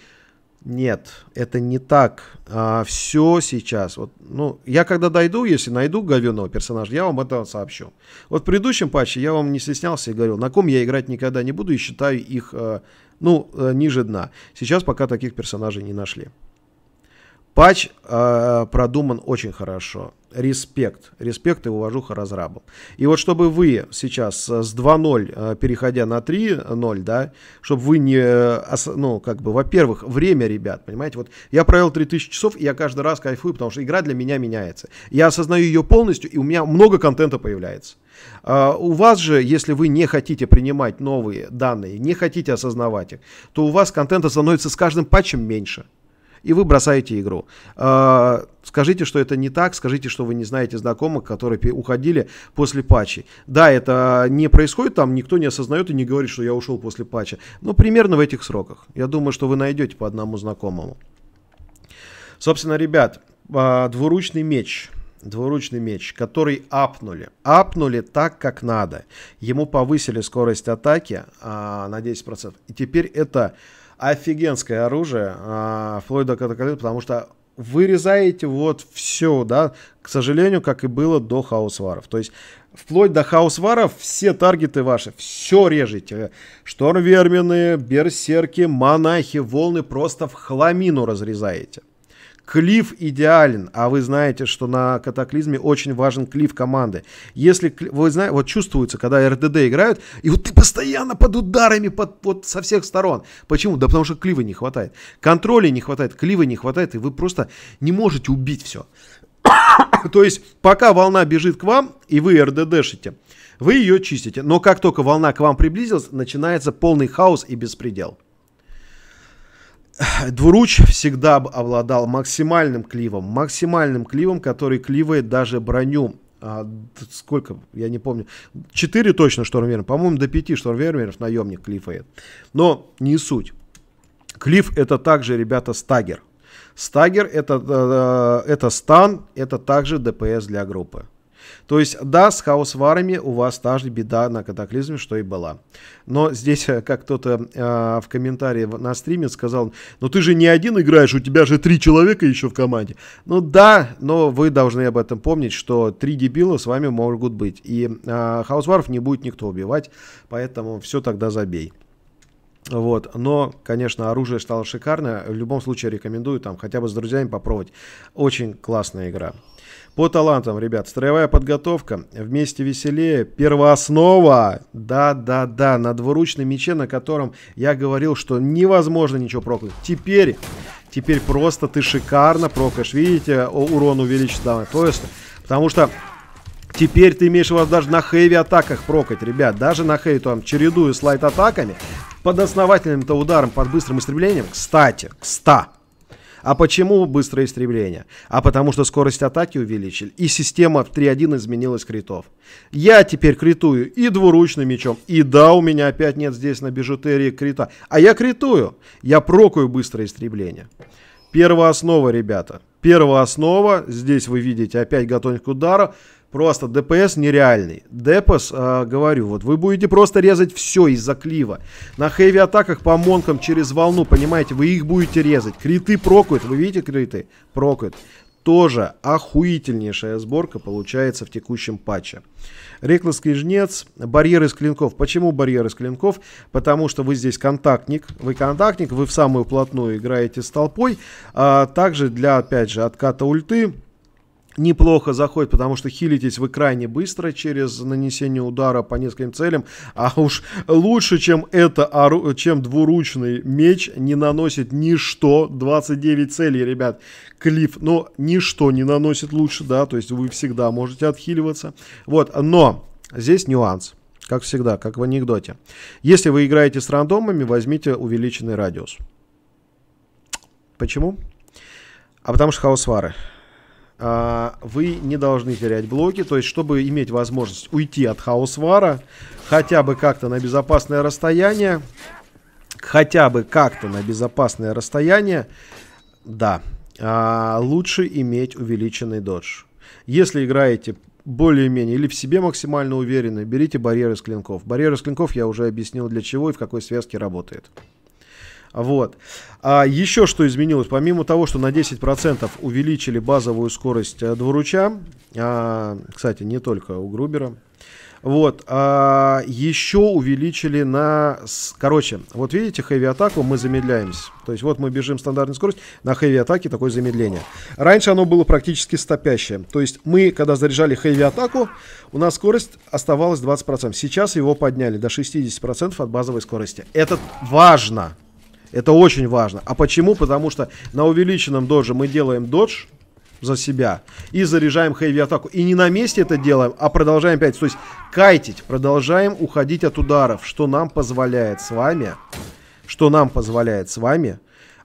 Нет, это не так. А, все сейчас. Вот, ну, я когда дойду, если найду говенного персонажа, я вам это сообщу. Вот в предыдущем патче я вам не стеснялся и говорил, на ком я играть никогда не буду и считаю их, э, ну, э, ниже дна. Сейчас пока таких персонажей не нашли. Патч э, продуман очень хорошо. Респект. Респект и уважуха разрабам. И вот чтобы вы сейчас э, с 2.0, э, переходя на 3.0, да, чтобы вы не... Э, ну, как бы, во-первых, время, ребят, понимаете? Вот я провел 3000 часов, и я каждый раз кайфую, потому что игра для меня меняется. Я осознаю ее полностью, и у меня много контента появляется. А, у вас же, если вы не хотите принимать новые данные, не хотите осознавать их, то у вас контента становится с каждым патчем меньше и вы бросаете игру. А, скажите, что это не так, скажите, что вы не знаете знакомых, которые уходили после патчей. Да, это не происходит там, никто не осознает и не говорит, что я ушел после патча. Но примерно в этих сроках. Я думаю, что вы найдете по одному знакомому. Собственно, ребят, а, двуручный меч двуручный меч, который апнули. Апнули так, как надо. Ему повысили скорость атаки а, на 10%. И теперь это офигенское оружие а, вплоть катакалит, потому что вырезаете вот все, да, к сожалению, как и было до хаосваров. То есть вплоть до хаосваров все таргеты ваши, все режете. Шторм берсерки, монахи, волны просто в хламину разрезаете. Клифф идеален, а вы знаете, что на катаклизме очень важен клифф команды. Если вы знаете, вот чувствуется, когда РДД играют, и вот ты постоянно под ударами под, вот со всех сторон. Почему? Да потому что клива не хватает. Контроля не хватает, клива не хватает, и вы просто не можете убить все. То есть, пока волна бежит к вам, и вы РДДшите, вы ее чистите. Но как только волна к вам приблизилась, начинается полный хаос и беспредел. Двуруч всегда обладал максимальным кливом, максимальным кливом, который кливает даже броню. А, сколько, я не помню, четыре точно штурмвермера, по-моему, до пяти штурмвермеров наемник клифает. Но не суть. Клиф это также, ребята, стагер. Стагер это, э, э, это стан, это также ДПС для группы. То есть, да, с хаосварами у вас та же беда на катаклизме, что и была. Но здесь, э, как кто-то э, в комментарии на стриме сказал, ну ты же не один играешь, у тебя же три человека еще в команде. Ну да, но вы должны об этом помнить, что три дебила с вами могут быть. И э, хаосваров не будет никто убивать, поэтому все тогда забей. Вот. Но, конечно, оружие стало шикарное. В любом случае рекомендую там хотя бы с друзьями попробовать. Очень классная игра. По талантам, ребят, строевая подготовка, вместе веселее, первооснова, да-да-да, на двуручном мече, на котором я говорил, что невозможно ничего прокнуть. Теперь, теперь просто ты шикарно прокаешь, видите, урон увеличится, то есть, потому что Теперь ты имеешь вас даже на хэви атаках прокать, ребят. Даже на хэви, там, чередую слайд атаками. Под основательным-то ударом, под быстрым истреблением, кстати, кста. А почему быстрое истребление? А потому что скорость атаки увеличили, и система в 3.1 изменилась критов. Я теперь критую и двуручным мечом, и да, у меня опять нет здесь на бижутерии крита, а я критую, я прокую быстрое истребление. Первая основа, ребята. первая основа. здесь вы видите опять готовность к удару. Просто ДПС нереальный. Депос, э, а, говорю, вот вы будете просто резать все из-за клива. На хэви атаках по монкам через волну, понимаете, вы их будете резать. Криты прокают, вы видите криты? Прокают. Тоже охуительнейшая сборка получается в текущем патче. Реклосский жнец, барьер из клинков. Почему барьер из клинков? Потому что вы здесь контактник, вы контактник, вы в самую плотную играете с толпой. А также для, опять же, отката ульты неплохо заходит, потому что хилитесь вы крайне быстро через нанесение удара по нескольким целям, а уж лучше, чем это, чем двуручный меч не наносит ничто, 29 целей, ребят, клиф, но ничто не наносит лучше, да, то есть вы всегда можете отхиливаться, вот, но здесь нюанс, как всегда, как в анекдоте, если вы играете с рандомами, возьмите увеличенный радиус, почему? А потому что хаосвары. А, вы не должны терять блоки. То есть, чтобы иметь возможность уйти от хаосвара, хотя бы как-то на безопасное расстояние, хотя бы как-то на безопасное расстояние, да, а, лучше иметь увеличенный додж. Если играете более-менее или в себе максимально уверены, берите барьеры из клинков. Барьеры из клинков я уже объяснил для чего и в какой связке работает. Вот. А еще что изменилось? Помимо того, что на 10% увеличили базовую скорость э, двуруча, а, кстати, не только у Грубера, вот, а, еще увеличили на... Короче, вот видите, хэви-атаку мы замедляемся. То есть вот мы бежим стандартной скоростью, на хэви-атаке такое замедление. Раньше оно было практически стопящее. То есть мы, когда заряжали хэви-атаку, у нас скорость оставалась 20%. Сейчас его подняли до 60% от базовой скорости. Это важно! Это очень важно. А почему? Потому что на увеличенном додже мы делаем додж за себя и заряжаем хэви атаку. И не на месте это делаем, а продолжаем пять. То есть кайтить, продолжаем уходить от ударов, что нам позволяет с вами, что нам позволяет с вами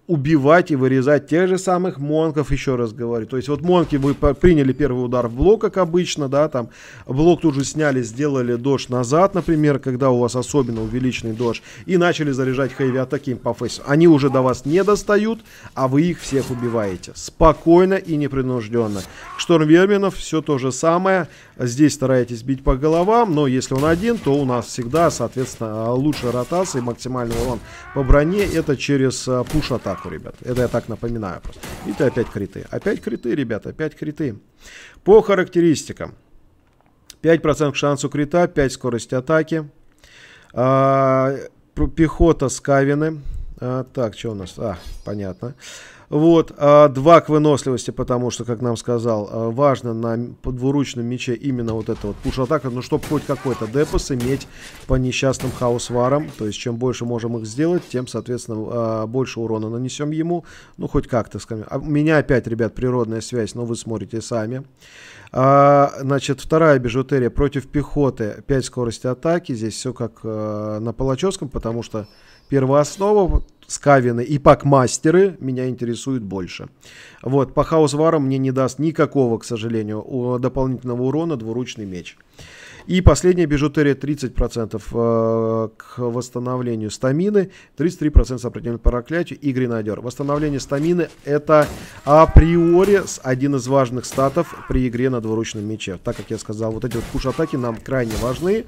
убивать и вырезать тех же самых монков, еще раз говорю. То есть вот монки вы приняли первый удар в блок, как обычно, да, там блок тут же сняли, сделали дождь назад, например, когда у вас особенно увеличенный дождь, и начали заряжать хэви атаки по фейсу. Они уже до вас не достают, а вы их всех убиваете. Спокойно и непринужденно. Шторм Верминов все то же самое. Здесь стараетесь бить по головам, но если он один, то у нас всегда, соответственно, лучшая ротация и максимальный урон по броне это через а, пуш-атаку атаку, ребят. Это я так напоминаю просто. И ты опять криты. Опять криты, ребята, опять криты. По характеристикам. 5% к шансу крита, 5 скорости атаки. А, пехота с Кавины а, так, что у нас? А, понятно. Вот, а, два к выносливости, потому что, как нам сказал, а, важно на двуручном мече именно вот это вот пуш-атака, ну, чтобы хоть какой-то депос иметь по несчастным хаосварам, то есть чем больше можем их сделать, тем, соответственно, а, больше урона нанесем ему, ну, хоть как-то, скажем. А, у меня опять, ребят, природная связь, но вы смотрите сами. А, значит, вторая бижутерия против пехоты, 5 скорости атаки, здесь все как а, на Палачевском, потому что первооснова, скавины и пакмастеры меня интересуют больше. Вот, по хаусварам мне не даст никакого, к сожалению, дополнительного урона двуручный меч. И последняя бижутерия 30% э, к восстановлению стамины, 33% сопротивления проклятию и гренадер. Восстановление стамины это априори один из важных статов при игре на двуручном мече. Так как я сказал, вот эти вот куш атаки нам крайне важны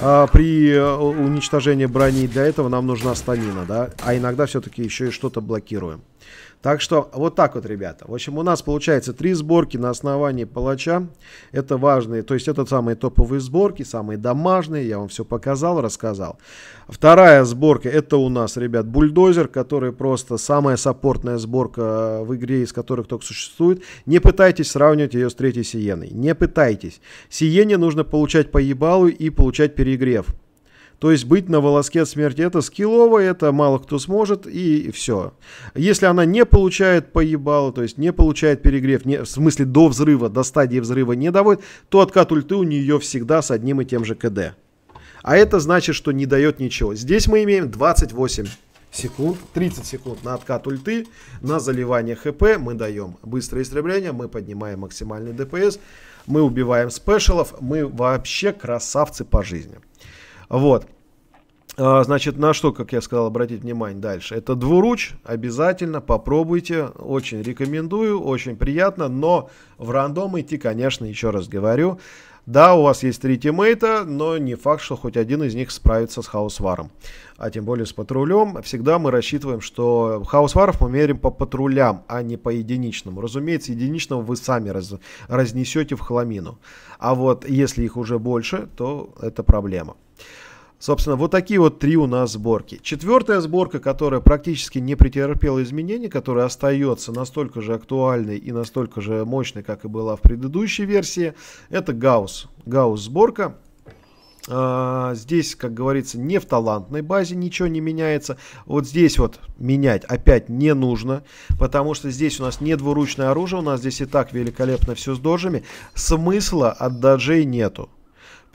а, при э, уничтожении брони. Для этого нам нужна станина, да? А иногда все-таки еще и что-то блокируем. Так что вот так вот, ребята. В общем, у нас получается три сборки на основании палача. Это важные, то есть это самые топовые сборки, самые домашние. Я вам все показал, рассказал. Вторая сборка, это у нас, ребят, бульдозер, который просто самая саппортная сборка э, в игре, из которых только существует. Не пытайтесь сравнивать ее с третьей Сиеной. Не пытайтесь. Сиене нужно получать по ебалу и получать перегрев. То есть быть на волоске от смерти это скиллово, это мало кто сможет, и все. Если она не получает поебало, то есть не получает перегрев, не, в смысле до взрыва, до стадии взрыва не доводит, то откат ульты у нее всегда с одним и тем же КД. А это значит, что не дает ничего. Здесь мы имеем 28 секунд, 30 секунд на откат ульты, на заливание хп мы даем быстрое истребление, мы поднимаем максимальный ДПС, мы убиваем спешалов, мы вообще красавцы по жизни. Вот. А, значит, на что, как я сказал, обратить внимание дальше? Это двуруч, обязательно попробуйте, очень рекомендую, очень приятно, но в рандом идти, конечно, еще раз говорю, да, у вас есть три тиммейта, но не факт, что хоть один из них справится с хаусваром. А тем более с патрулем. Всегда мы рассчитываем, что хаусваров мы мерим по патрулям, а не по единичному. Разумеется, единичного вы сами раз, разнесете в хламину. А вот если их уже больше, то это проблема. Собственно, вот такие вот три у нас сборки. Четвертая сборка, которая практически не претерпела изменений, которая остается настолько же актуальной и настолько же мощной, как и была в предыдущей версии, это Гаус. Гаус сборка. А, здесь, как говорится, не в талантной базе ничего не меняется. Вот здесь вот менять опять не нужно, потому что здесь у нас не двуручное оружие, у нас здесь и так великолепно все с дожами. Смысла от доджей нету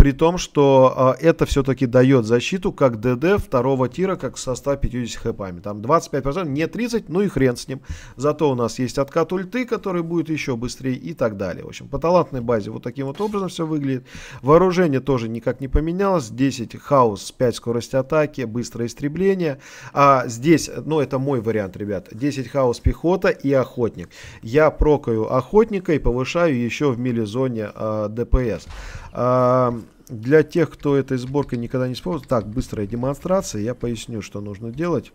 при том, что э, это все-таки дает защиту как ДД второго тира, как со 150 хэпами. Там 25%, не 30, ну и хрен с ним. Зато у нас есть откат ульты, который будет еще быстрее и так далее. В общем, по талантной базе вот таким вот образом все выглядит. Вооружение тоже никак не поменялось. 10 хаос, 5 скорость атаки, быстрое истребление. А здесь, ну это мой вариант, ребят, 10 хаос пехота и охотник. Я прокаю охотника и повышаю еще в милизоне э, а, ДПС. Э, для тех, кто этой сборкой никогда не использовал, так, быстрая демонстрация, я поясню, что нужно делать.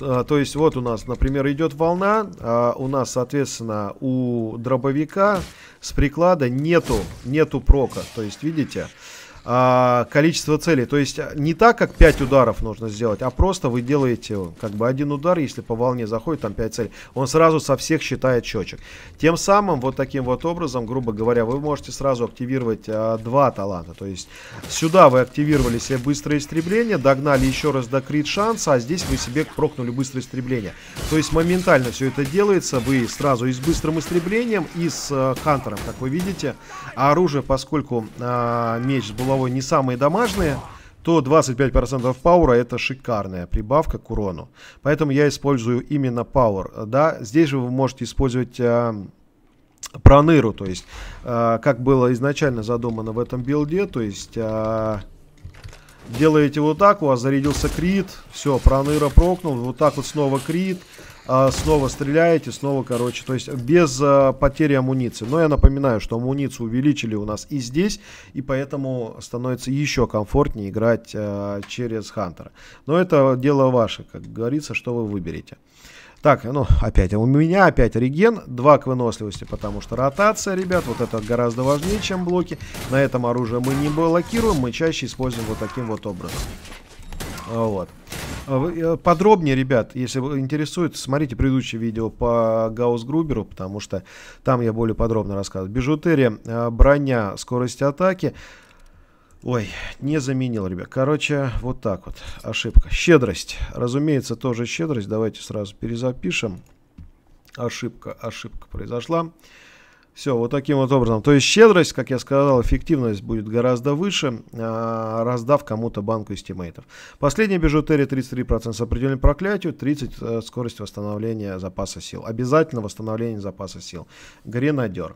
А, то есть вот у нас, например, идет волна, а у нас, соответственно, у дробовика с приклада нету, нету прока. То есть, видите, а, количество целей. То есть а, не так, как 5 ударов нужно сделать, а просто вы делаете как бы один удар, если по волне заходит, там 5 целей. Он сразу со всех считает счетчик. Тем самым вот таким вот образом, грубо говоря, вы можете сразу активировать а, два таланта. То есть сюда вы активировали себе быстрое истребление, догнали еще раз до крит шанса, а здесь вы себе прокнули быстрое истребление. То есть моментально все это делается, вы сразу и с быстрым истреблением, и с а, хантером, как вы видите. А оружие, поскольку а, меч с головой не самые домашние, то 25% паура это шикарная прибавка к урону. Поэтому я использую именно пауэр. Да? Здесь же вы можете использовать э, проныру, то есть э, как было изначально задумано в этом билде, то есть... Э, делаете вот так, у вас зарядился крит, все, проныра прокнул, вот так вот снова крит, а, снова стреляете, снова, короче, то есть без а, потери амуниции. Но я напоминаю, что амуницию увеличили у нас и здесь, и поэтому становится еще комфортнее играть а, через Хантера. Но это дело ваше, как говорится, что вы выберете. Так, ну, опять, у меня опять реген, 2 к выносливости, потому что ротация, ребят, вот это гораздо важнее, чем блоки. На этом оружие мы не блокируем, мы чаще используем вот таким вот образом. А, вот. А э, подробнее, ребят, если интересует, смотрите предыдущее видео по Гаусс-Груберу, потому что там я более подробно рассказываю. Бижутерия, э, броня, скорость атаки. Ой, не заменил, ребят. Короче, вот так вот. Ошибка. Щедрость. Разумеется, тоже щедрость. Давайте сразу перезапишем. Ошибка, ошибка произошла. Все, вот таким вот образом. То есть щедрость, как я сказал, эффективность будет гораздо выше, а, раздав кому-то банку из тиммейтов. Последняя бижутерия 33% с определенным проклятием. 30% э, скорость восстановления запаса сил. Обязательно восстановление запаса сил. Гренадер.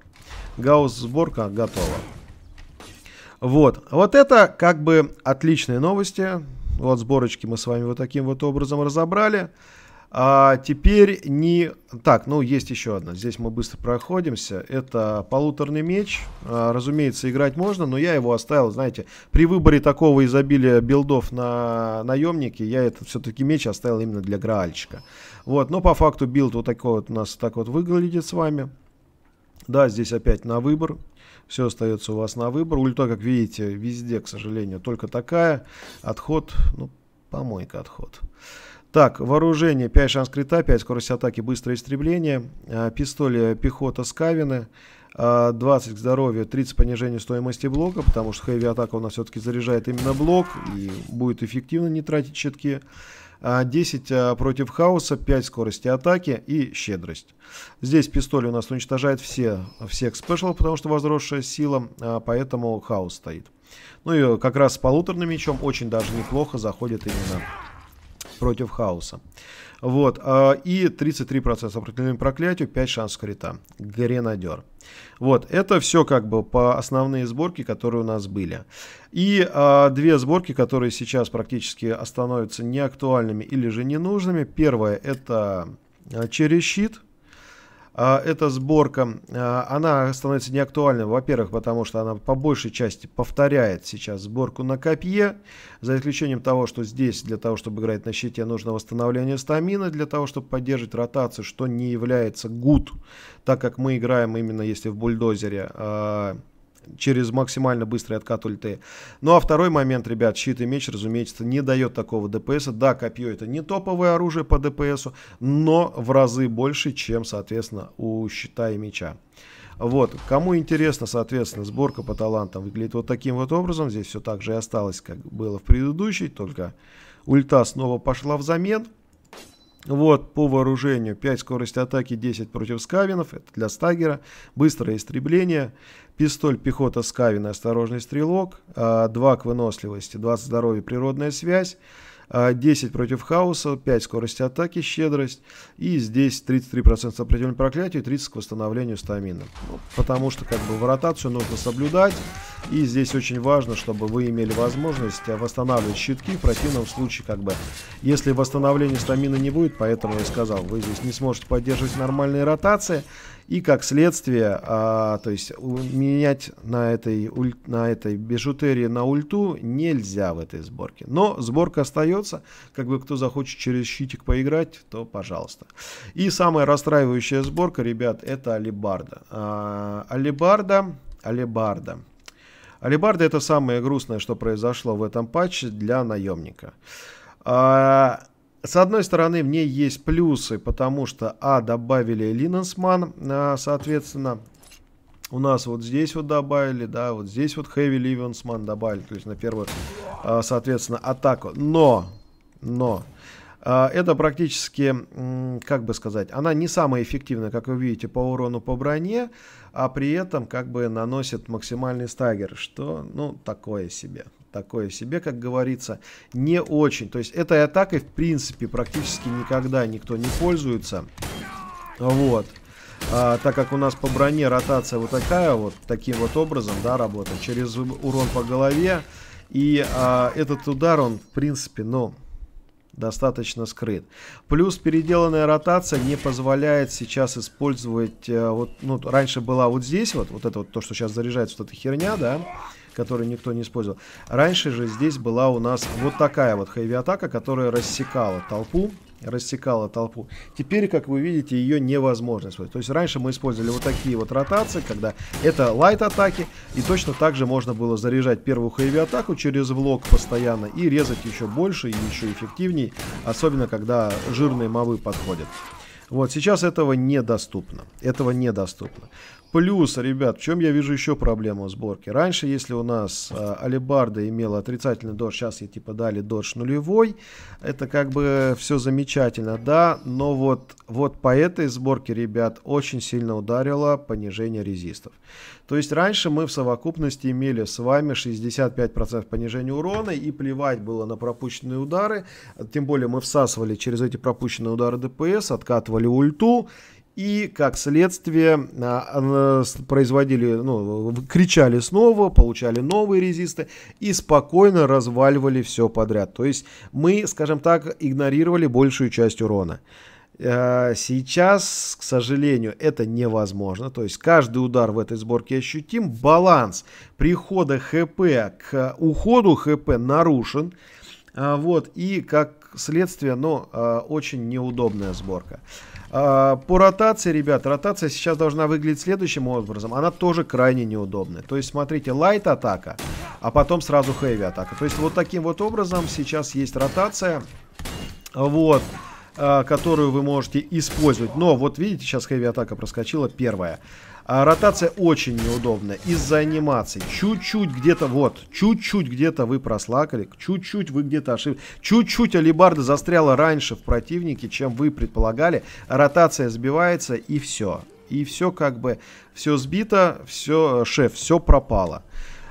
Гаусс сборка готова. Вот. Вот это как бы отличные новости. Вот сборочки мы с вами вот таким вот образом разобрали. А теперь не... Так, ну есть еще одна. Здесь мы быстро проходимся. Это полуторный меч. А, разумеется, играть можно, но я его оставил, знаете, при выборе такого изобилия билдов на наемнике, я этот все-таки меч оставил именно для Граальчика. Вот, но по факту билд вот такой вот у нас так вот выглядит с вами. Да, здесь опять на выбор. Все остается у вас на выбор. Ульта, как видите, везде, к сожалению, только такая. Отход, ну, помойка Отход. Так, вооружение 5 шанскрита, 5 скорость атаки, быстрое истребление, э, пистоли пехота Скавины, 20 э, к здоровью, 30 понижение стоимости блока, потому что хэви атака у нас все-таки заряжает именно блок и будет эффективно не тратить щитки. 10 э, против хаоса, 5 скорости атаки и щедрость. Здесь пистоль у нас уничтожает все, всех спешл, потому что возросшая сила, поэтому хаос стоит. Ну и как раз с полуторным мечом очень даже неплохо заходит именно против хаоса. Вот. А, и 33% сопротивления проклятию, 5 шансов крита. Гренадер. Вот, это все как бы по основные сборки, которые у нас были. И а, две сборки, которые сейчас практически становятся неактуальными или же ненужными. Первое это а, через щит, а, эта сборка, а, она становится неактуальной, во-первых, потому что она по большей части повторяет сейчас сборку на копье, за исключением того, что здесь для того, чтобы играть на щите, нужно восстановление стамина, для того, чтобы поддерживать ротацию, что не является гуд, так как мы играем именно, если в бульдозере, а, через максимально быстрый откат ульты. Ну а второй момент, ребят, щит и меч, разумеется, не дает такого ДПС. Да, копье это не топовое оружие по ДПСу, но в разы больше, чем, соответственно, у щита и меча. Вот, кому интересно, соответственно, сборка по талантам выглядит вот таким вот образом. Здесь все так же и осталось, как было в предыдущей, только ульта снова пошла взамен. Вот, по вооружению 5 скорость атаки, 10 против скавинов, это для стагера, быстрое истребление, пистоль пехота скавина, осторожный стрелок, 2 а, к выносливости, 20 здоровья, природная связь, 10 а, против хаоса, 5 скорости атаки, щедрость. И здесь 33% сопротивления проклятию, 30 к восстановлению стамина. Ну, потому что как бы в ротацию нужно соблюдать. И здесь очень важно, чтобы вы имели возможность э, восстанавливать щитки. В противном случае, как бы, если восстановления стамина не будет, поэтому я сказал, вы здесь не сможете поддерживать нормальные ротации и как следствие, а, то есть менять на этой, уль, на этой бижутерии на ульту нельзя в этой сборке. Но сборка остается, как бы кто захочет через щитик поиграть, то пожалуйста. И самая расстраивающая сборка, ребят, это алибарда. А, алибарда, алибарда. Алибарда это самое грустное, что произошло в этом патче для наемника. А, с одной стороны, в ней есть плюсы, потому что, а, добавили Линнесман, а, соответственно, у нас вот здесь вот добавили, да, вот здесь вот Хэви Ливенсман добавили, то есть на первую, а, соответственно, атаку. Но, но, а, это практически, как бы сказать, она не самая эффективная, как вы видите, по урону по броне, а при этом как бы наносит максимальный стагер, что, ну, такое себе такое себе, как говорится, не очень. То есть этой атакой, в принципе, практически никогда никто не пользуется. Вот. А, так как у нас по броне ротация вот такая вот, таким вот образом, да, работает, через урон по голове. И а, этот удар, он, в принципе, ну, достаточно скрыт. Плюс переделанная ротация не позволяет сейчас использовать, э, вот, ну, раньше была вот здесь вот, вот это вот то, что сейчас заряжается, вот эта херня, да, которые никто не использовал. Раньше же здесь была у нас вот такая вот хэви-атака, которая рассекала толпу рассекала толпу. Теперь, как вы видите, ее невозможно использовать. То есть раньше мы использовали вот такие вот ротации, когда это лайт-атаки, и точно так же можно было заряжать первую хэви-атаку через влог постоянно и резать еще больше и еще эффективней, особенно когда жирные мовы подходят. Вот, сейчас этого недоступно. Этого недоступно. Плюс, ребят, в чем я вижу еще проблему сборки? Раньше, если у нас э, алибарда имела отрицательный додж, сейчас ей типа дали додж нулевой, это как бы все замечательно, да, но вот, вот по этой сборке, ребят, очень сильно ударило понижение резистов. То есть раньше мы в совокупности имели с вами 65% понижения урона и плевать было на пропущенные удары, тем более мы всасывали через эти пропущенные удары ДПС, откатывали ульту, и, как следствие, а, производили, ну, кричали снова, получали новые резисты и спокойно разваливали все подряд. То есть мы, скажем так, игнорировали большую часть урона. А, сейчас, к сожалению, это невозможно. То есть каждый удар в этой сборке ощутим. Баланс прихода ХП к уходу ХП нарушен. А, вот, и как следствие, но э, очень неудобная сборка. Э, по ротации, ребят, ротация сейчас должна выглядеть следующим образом. Она тоже крайне неудобная. То есть, смотрите, лайт атака, а потом сразу хэви атака. То есть, вот таким вот образом сейчас есть ротация. Вот а, которую вы можете использовать. Но вот видите, сейчас хэви атака проскочила первая. А, ротация очень неудобная из-за анимации. Чуть-чуть где-то, вот, чуть-чуть где-то вы прослакали, чуть-чуть вы где-то ошиблись. Чуть-чуть алибарда застряла раньше в противнике, чем вы предполагали. Ротация сбивается и все. И все как бы, все сбито, все, шеф, все пропало.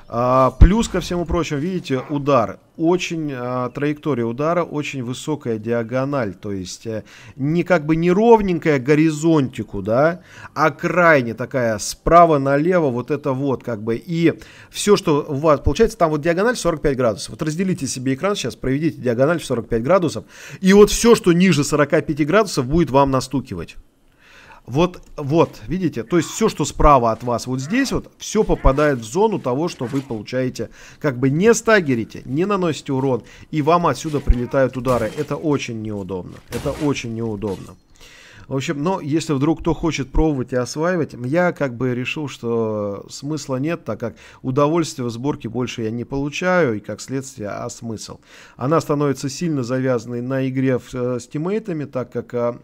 А, плюс ко всему прочему, видите, удар. Очень а, траектория удара, очень высокая диагональ, то есть э, не как бы не ровненькая а горизонтику, да, а крайне такая справа налево вот это вот как бы. И все, что у вас получается, там вот диагональ 45 градусов. Вот разделите себе экран сейчас, проведите диагональ в 45 градусов, и вот все, что ниже 45 градусов будет вам настукивать. Вот, вот, видите, то есть все, что справа от вас вот здесь вот, все попадает в зону того, что вы получаете. Как бы не стагерите, не наносите урон, и вам отсюда прилетают удары. Это очень неудобно, это очень неудобно. В общем, но если вдруг кто хочет пробовать и осваивать, я как бы решил, что смысла нет, так как удовольствия в сборке больше я не получаю, и как следствие, а смысл. Она становится сильно завязанной на игре э, с тиммейтами, так как... А,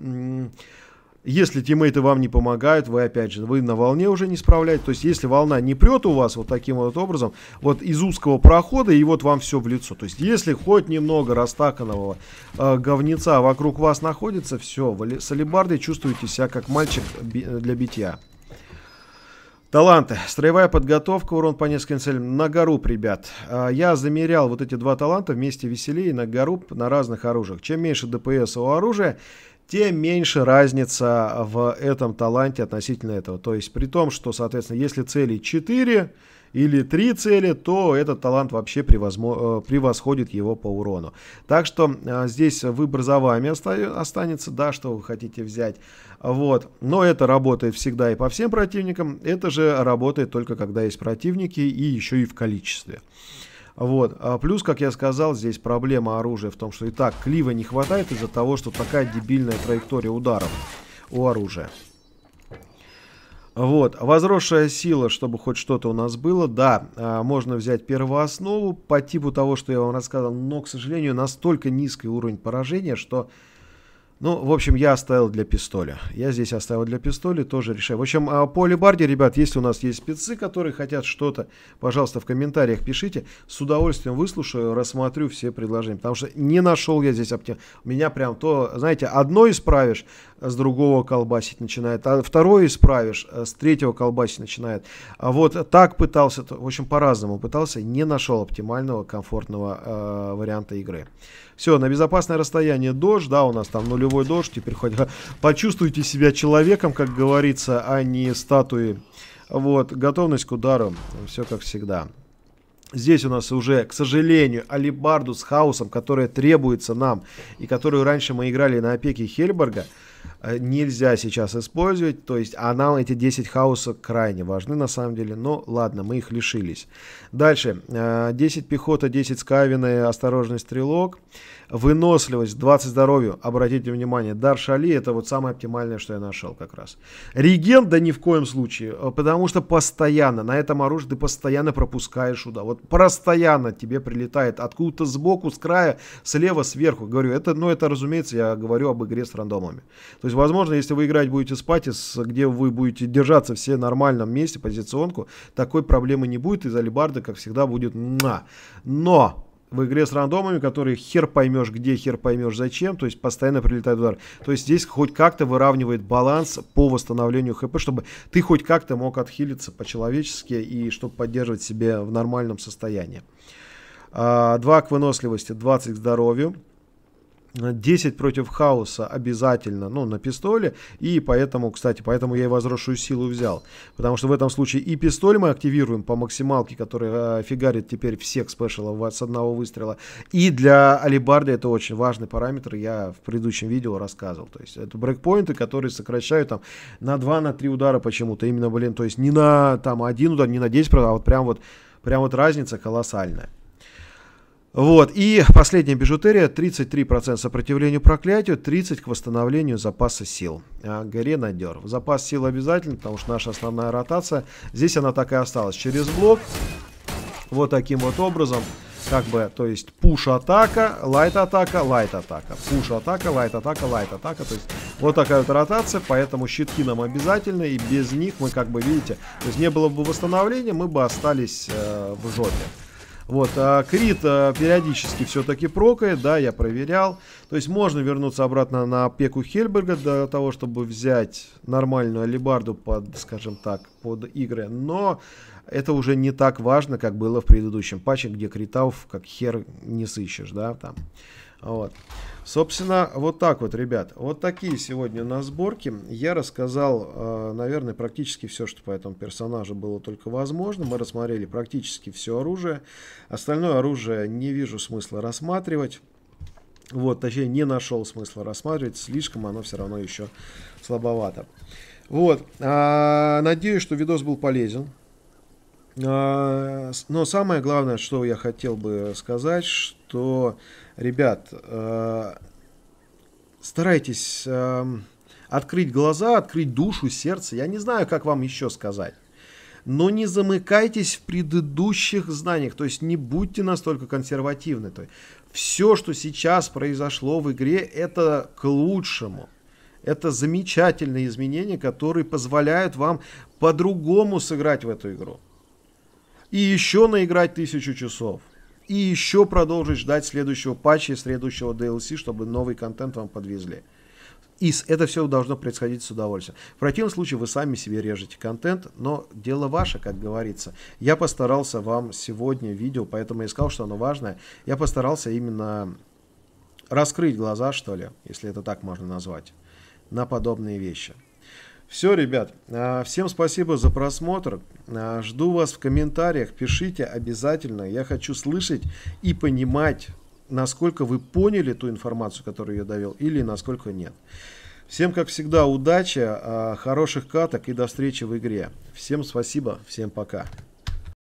если тиммейты вам не помогают, вы опять же, вы на волне уже не справляетесь. То есть, если волна не прет у вас вот таким вот образом, вот из узкого прохода, и вот вам все в лицо. То есть, если хоть немного растаканного э, говнеца вокруг вас находится, все, вы с алибардой чувствуете себя как мальчик для битья. Таланты. Строевая подготовка, урон по нескольким целям. На гору, ребят. Э, я замерял вот эти два таланта вместе веселее на гору на разных оружиях. Чем меньше ДПС у оружия, тем меньше разница в этом таланте относительно этого. То есть при том, что, соответственно, если целей 4 или 3 цели, то этот талант вообще превозмо... Э, превосходит его по урону. Так что э, здесь выбор за вами останется, да, что вы хотите взять. Вот. Но это работает всегда и по всем противникам. Это же работает только когда есть противники и еще и в количестве. Вот. А плюс, как я сказал, здесь проблема оружия в том, что и так клива не хватает из-за того, что такая дебильная траектория ударов у оружия. Вот, возросшая сила, чтобы хоть что-то у нас было, да, а, можно взять первооснову по типу того, что я вам рассказывал, но, к сожалению, настолько низкий уровень поражения, что ну, в общем, я оставил для пистоля. Я здесь оставил для пистоля, тоже решаю. В общем, о а полибарде, ребят, если у нас есть спецы, которые хотят что-то, пожалуйста, в комментариях пишите. С удовольствием выслушаю, рассмотрю все предложения. Потому что не нашел я здесь оптим... Меня прям то, знаете, одно исправишь, с другого колбасить начинает, а второй исправишь, э, с третьего колбасить начинает. А вот так пытался, в общем, по-разному пытался, не нашел оптимального, комфортного э, варианта игры. Все, на безопасное расстояние дождь, да, у нас там нулевой дождь, теперь хоть почувствуйте себя человеком, как говорится, а не статуей. Вот, готовность к удару, все как всегда. Здесь у нас уже, к сожалению, алибарду с хаосом, которая требуется нам, и которую раньше мы играли на опеке Хельберга, Э, нельзя сейчас использовать. То есть, а нам эти 10 хаоса крайне важны на самом деле. Но ладно, мы их лишились. Дальше. 10 э, пехота, 10 скавины, осторожный стрелок. Выносливость, 20 здоровью. Обратите внимание, дар шали это вот самое оптимальное, что я нашел как раз. Реген, да ни в коем случае. Э, потому что постоянно на этом оружии ты постоянно пропускаешь удар. Вот постоянно тебе прилетает откуда-то сбоку, с края, слева, сверху. Говорю, это, ну это разумеется, я говорю об игре с рандомами. То есть, возможно, если вы играть будете с Патис, где вы будете держаться все в нормальном месте, позиционку, такой проблемы не будет, из алибарда, как всегда, будет на. Но в игре с рандомами, которые хер поймешь где, хер поймешь зачем, то есть постоянно прилетает удар. То есть здесь хоть как-то выравнивает баланс по восстановлению хп, чтобы ты хоть как-то мог отхилиться по-человечески и чтобы поддерживать себя в нормальном состоянии. 2 а, к выносливости, 20 к здоровью. 10 против хаоса обязательно, ну, на пистоле, и поэтому, кстати, поэтому я и возросшую силу взял, потому что в этом случае и пистоль мы активируем по максималке, который э, фигарит теперь всех спешалов с одного выстрела, и для алибарды это очень важный параметр, я в предыдущем видео рассказывал, то есть это брейкпоинты, которые сокращают там на 2, на 3 удара почему-то, именно, блин, то есть не на там один удар, не на 10, а вот прям вот, прям вот разница колоссальная. Вот, и последняя бижутерия, 33% сопротивлению проклятию, 30% к восстановлению запаса сил. А, Гренадер. Запас сил обязательно, потому что наша основная ротация, здесь она так и осталась. Через блок, вот таким вот образом, как бы, то есть пуш-атака, лайт-атака, лайт-атака, пуш-атака, лайт-атака, лайт-атака, то есть вот такая вот ротация, поэтому щитки нам обязательны и без них мы, как бы, видите, то есть не было бы восстановления, мы бы остались э, в жопе. Вот, а Крит а, периодически все-таки прокает, да, я проверял. То есть можно вернуться обратно на опеку Хельберга для того, чтобы взять нормальную алибарду под, скажем так, под игры. Но это уже не так важно, как было в предыдущем патче, где критов как хер не сыщешь, да, там. Вот. Собственно, вот так вот, ребят. Вот такие сегодня на сборке. Я рассказал, э, наверное, практически все, что по этому персонажу было только возможно. Мы рассмотрели практически все оружие. Остальное оружие не вижу смысла рассматривать. Вот, точнее, не нашел смысла рассматривать. Слишком оно все равно еще слабовато. Вот. А, надеюсь, что видос был полезен. А, но самое главное, что я хотел бы сказать, что ребят, э, старайтесь э, открыть глаза, открыть душу, сердце. Я не знаю, как вам еще сказать. Но не замыкайтесь в предыдущих знаниях, то есть не будьте настолько консервативны. То есть все, что сейчас произошло в игре, это к лучшему. Это замечательные изменения, которые позволяют вам по-другому сыграть в эту игру. И еще наиграть тысячу часов и еще продолжить ждать следующего патча и следующего DLC, чтобы новый контент вам подвезли. И это все должно происходить с удовольствием. В противном случае вы сами себе режете контент, но дело ваше, как говорится. Я постарался вам сегодня видео, поэтому я сказал, что оно важное. Я постарался именно раскрыть глаза, что ли, если это так можно назвать, на подобные вещи. Все, ребят, а, всем спасибо за просмотр. А, жду вас в комментариях, пишите обязательно. Я хочу слышать и понимать, насколько вы поняли ту информацию, которую я довел, или насколько нет. Всем, как всегда, удачи, а, хороших каток и до встречи в игре. Всем спасибо, всем пока.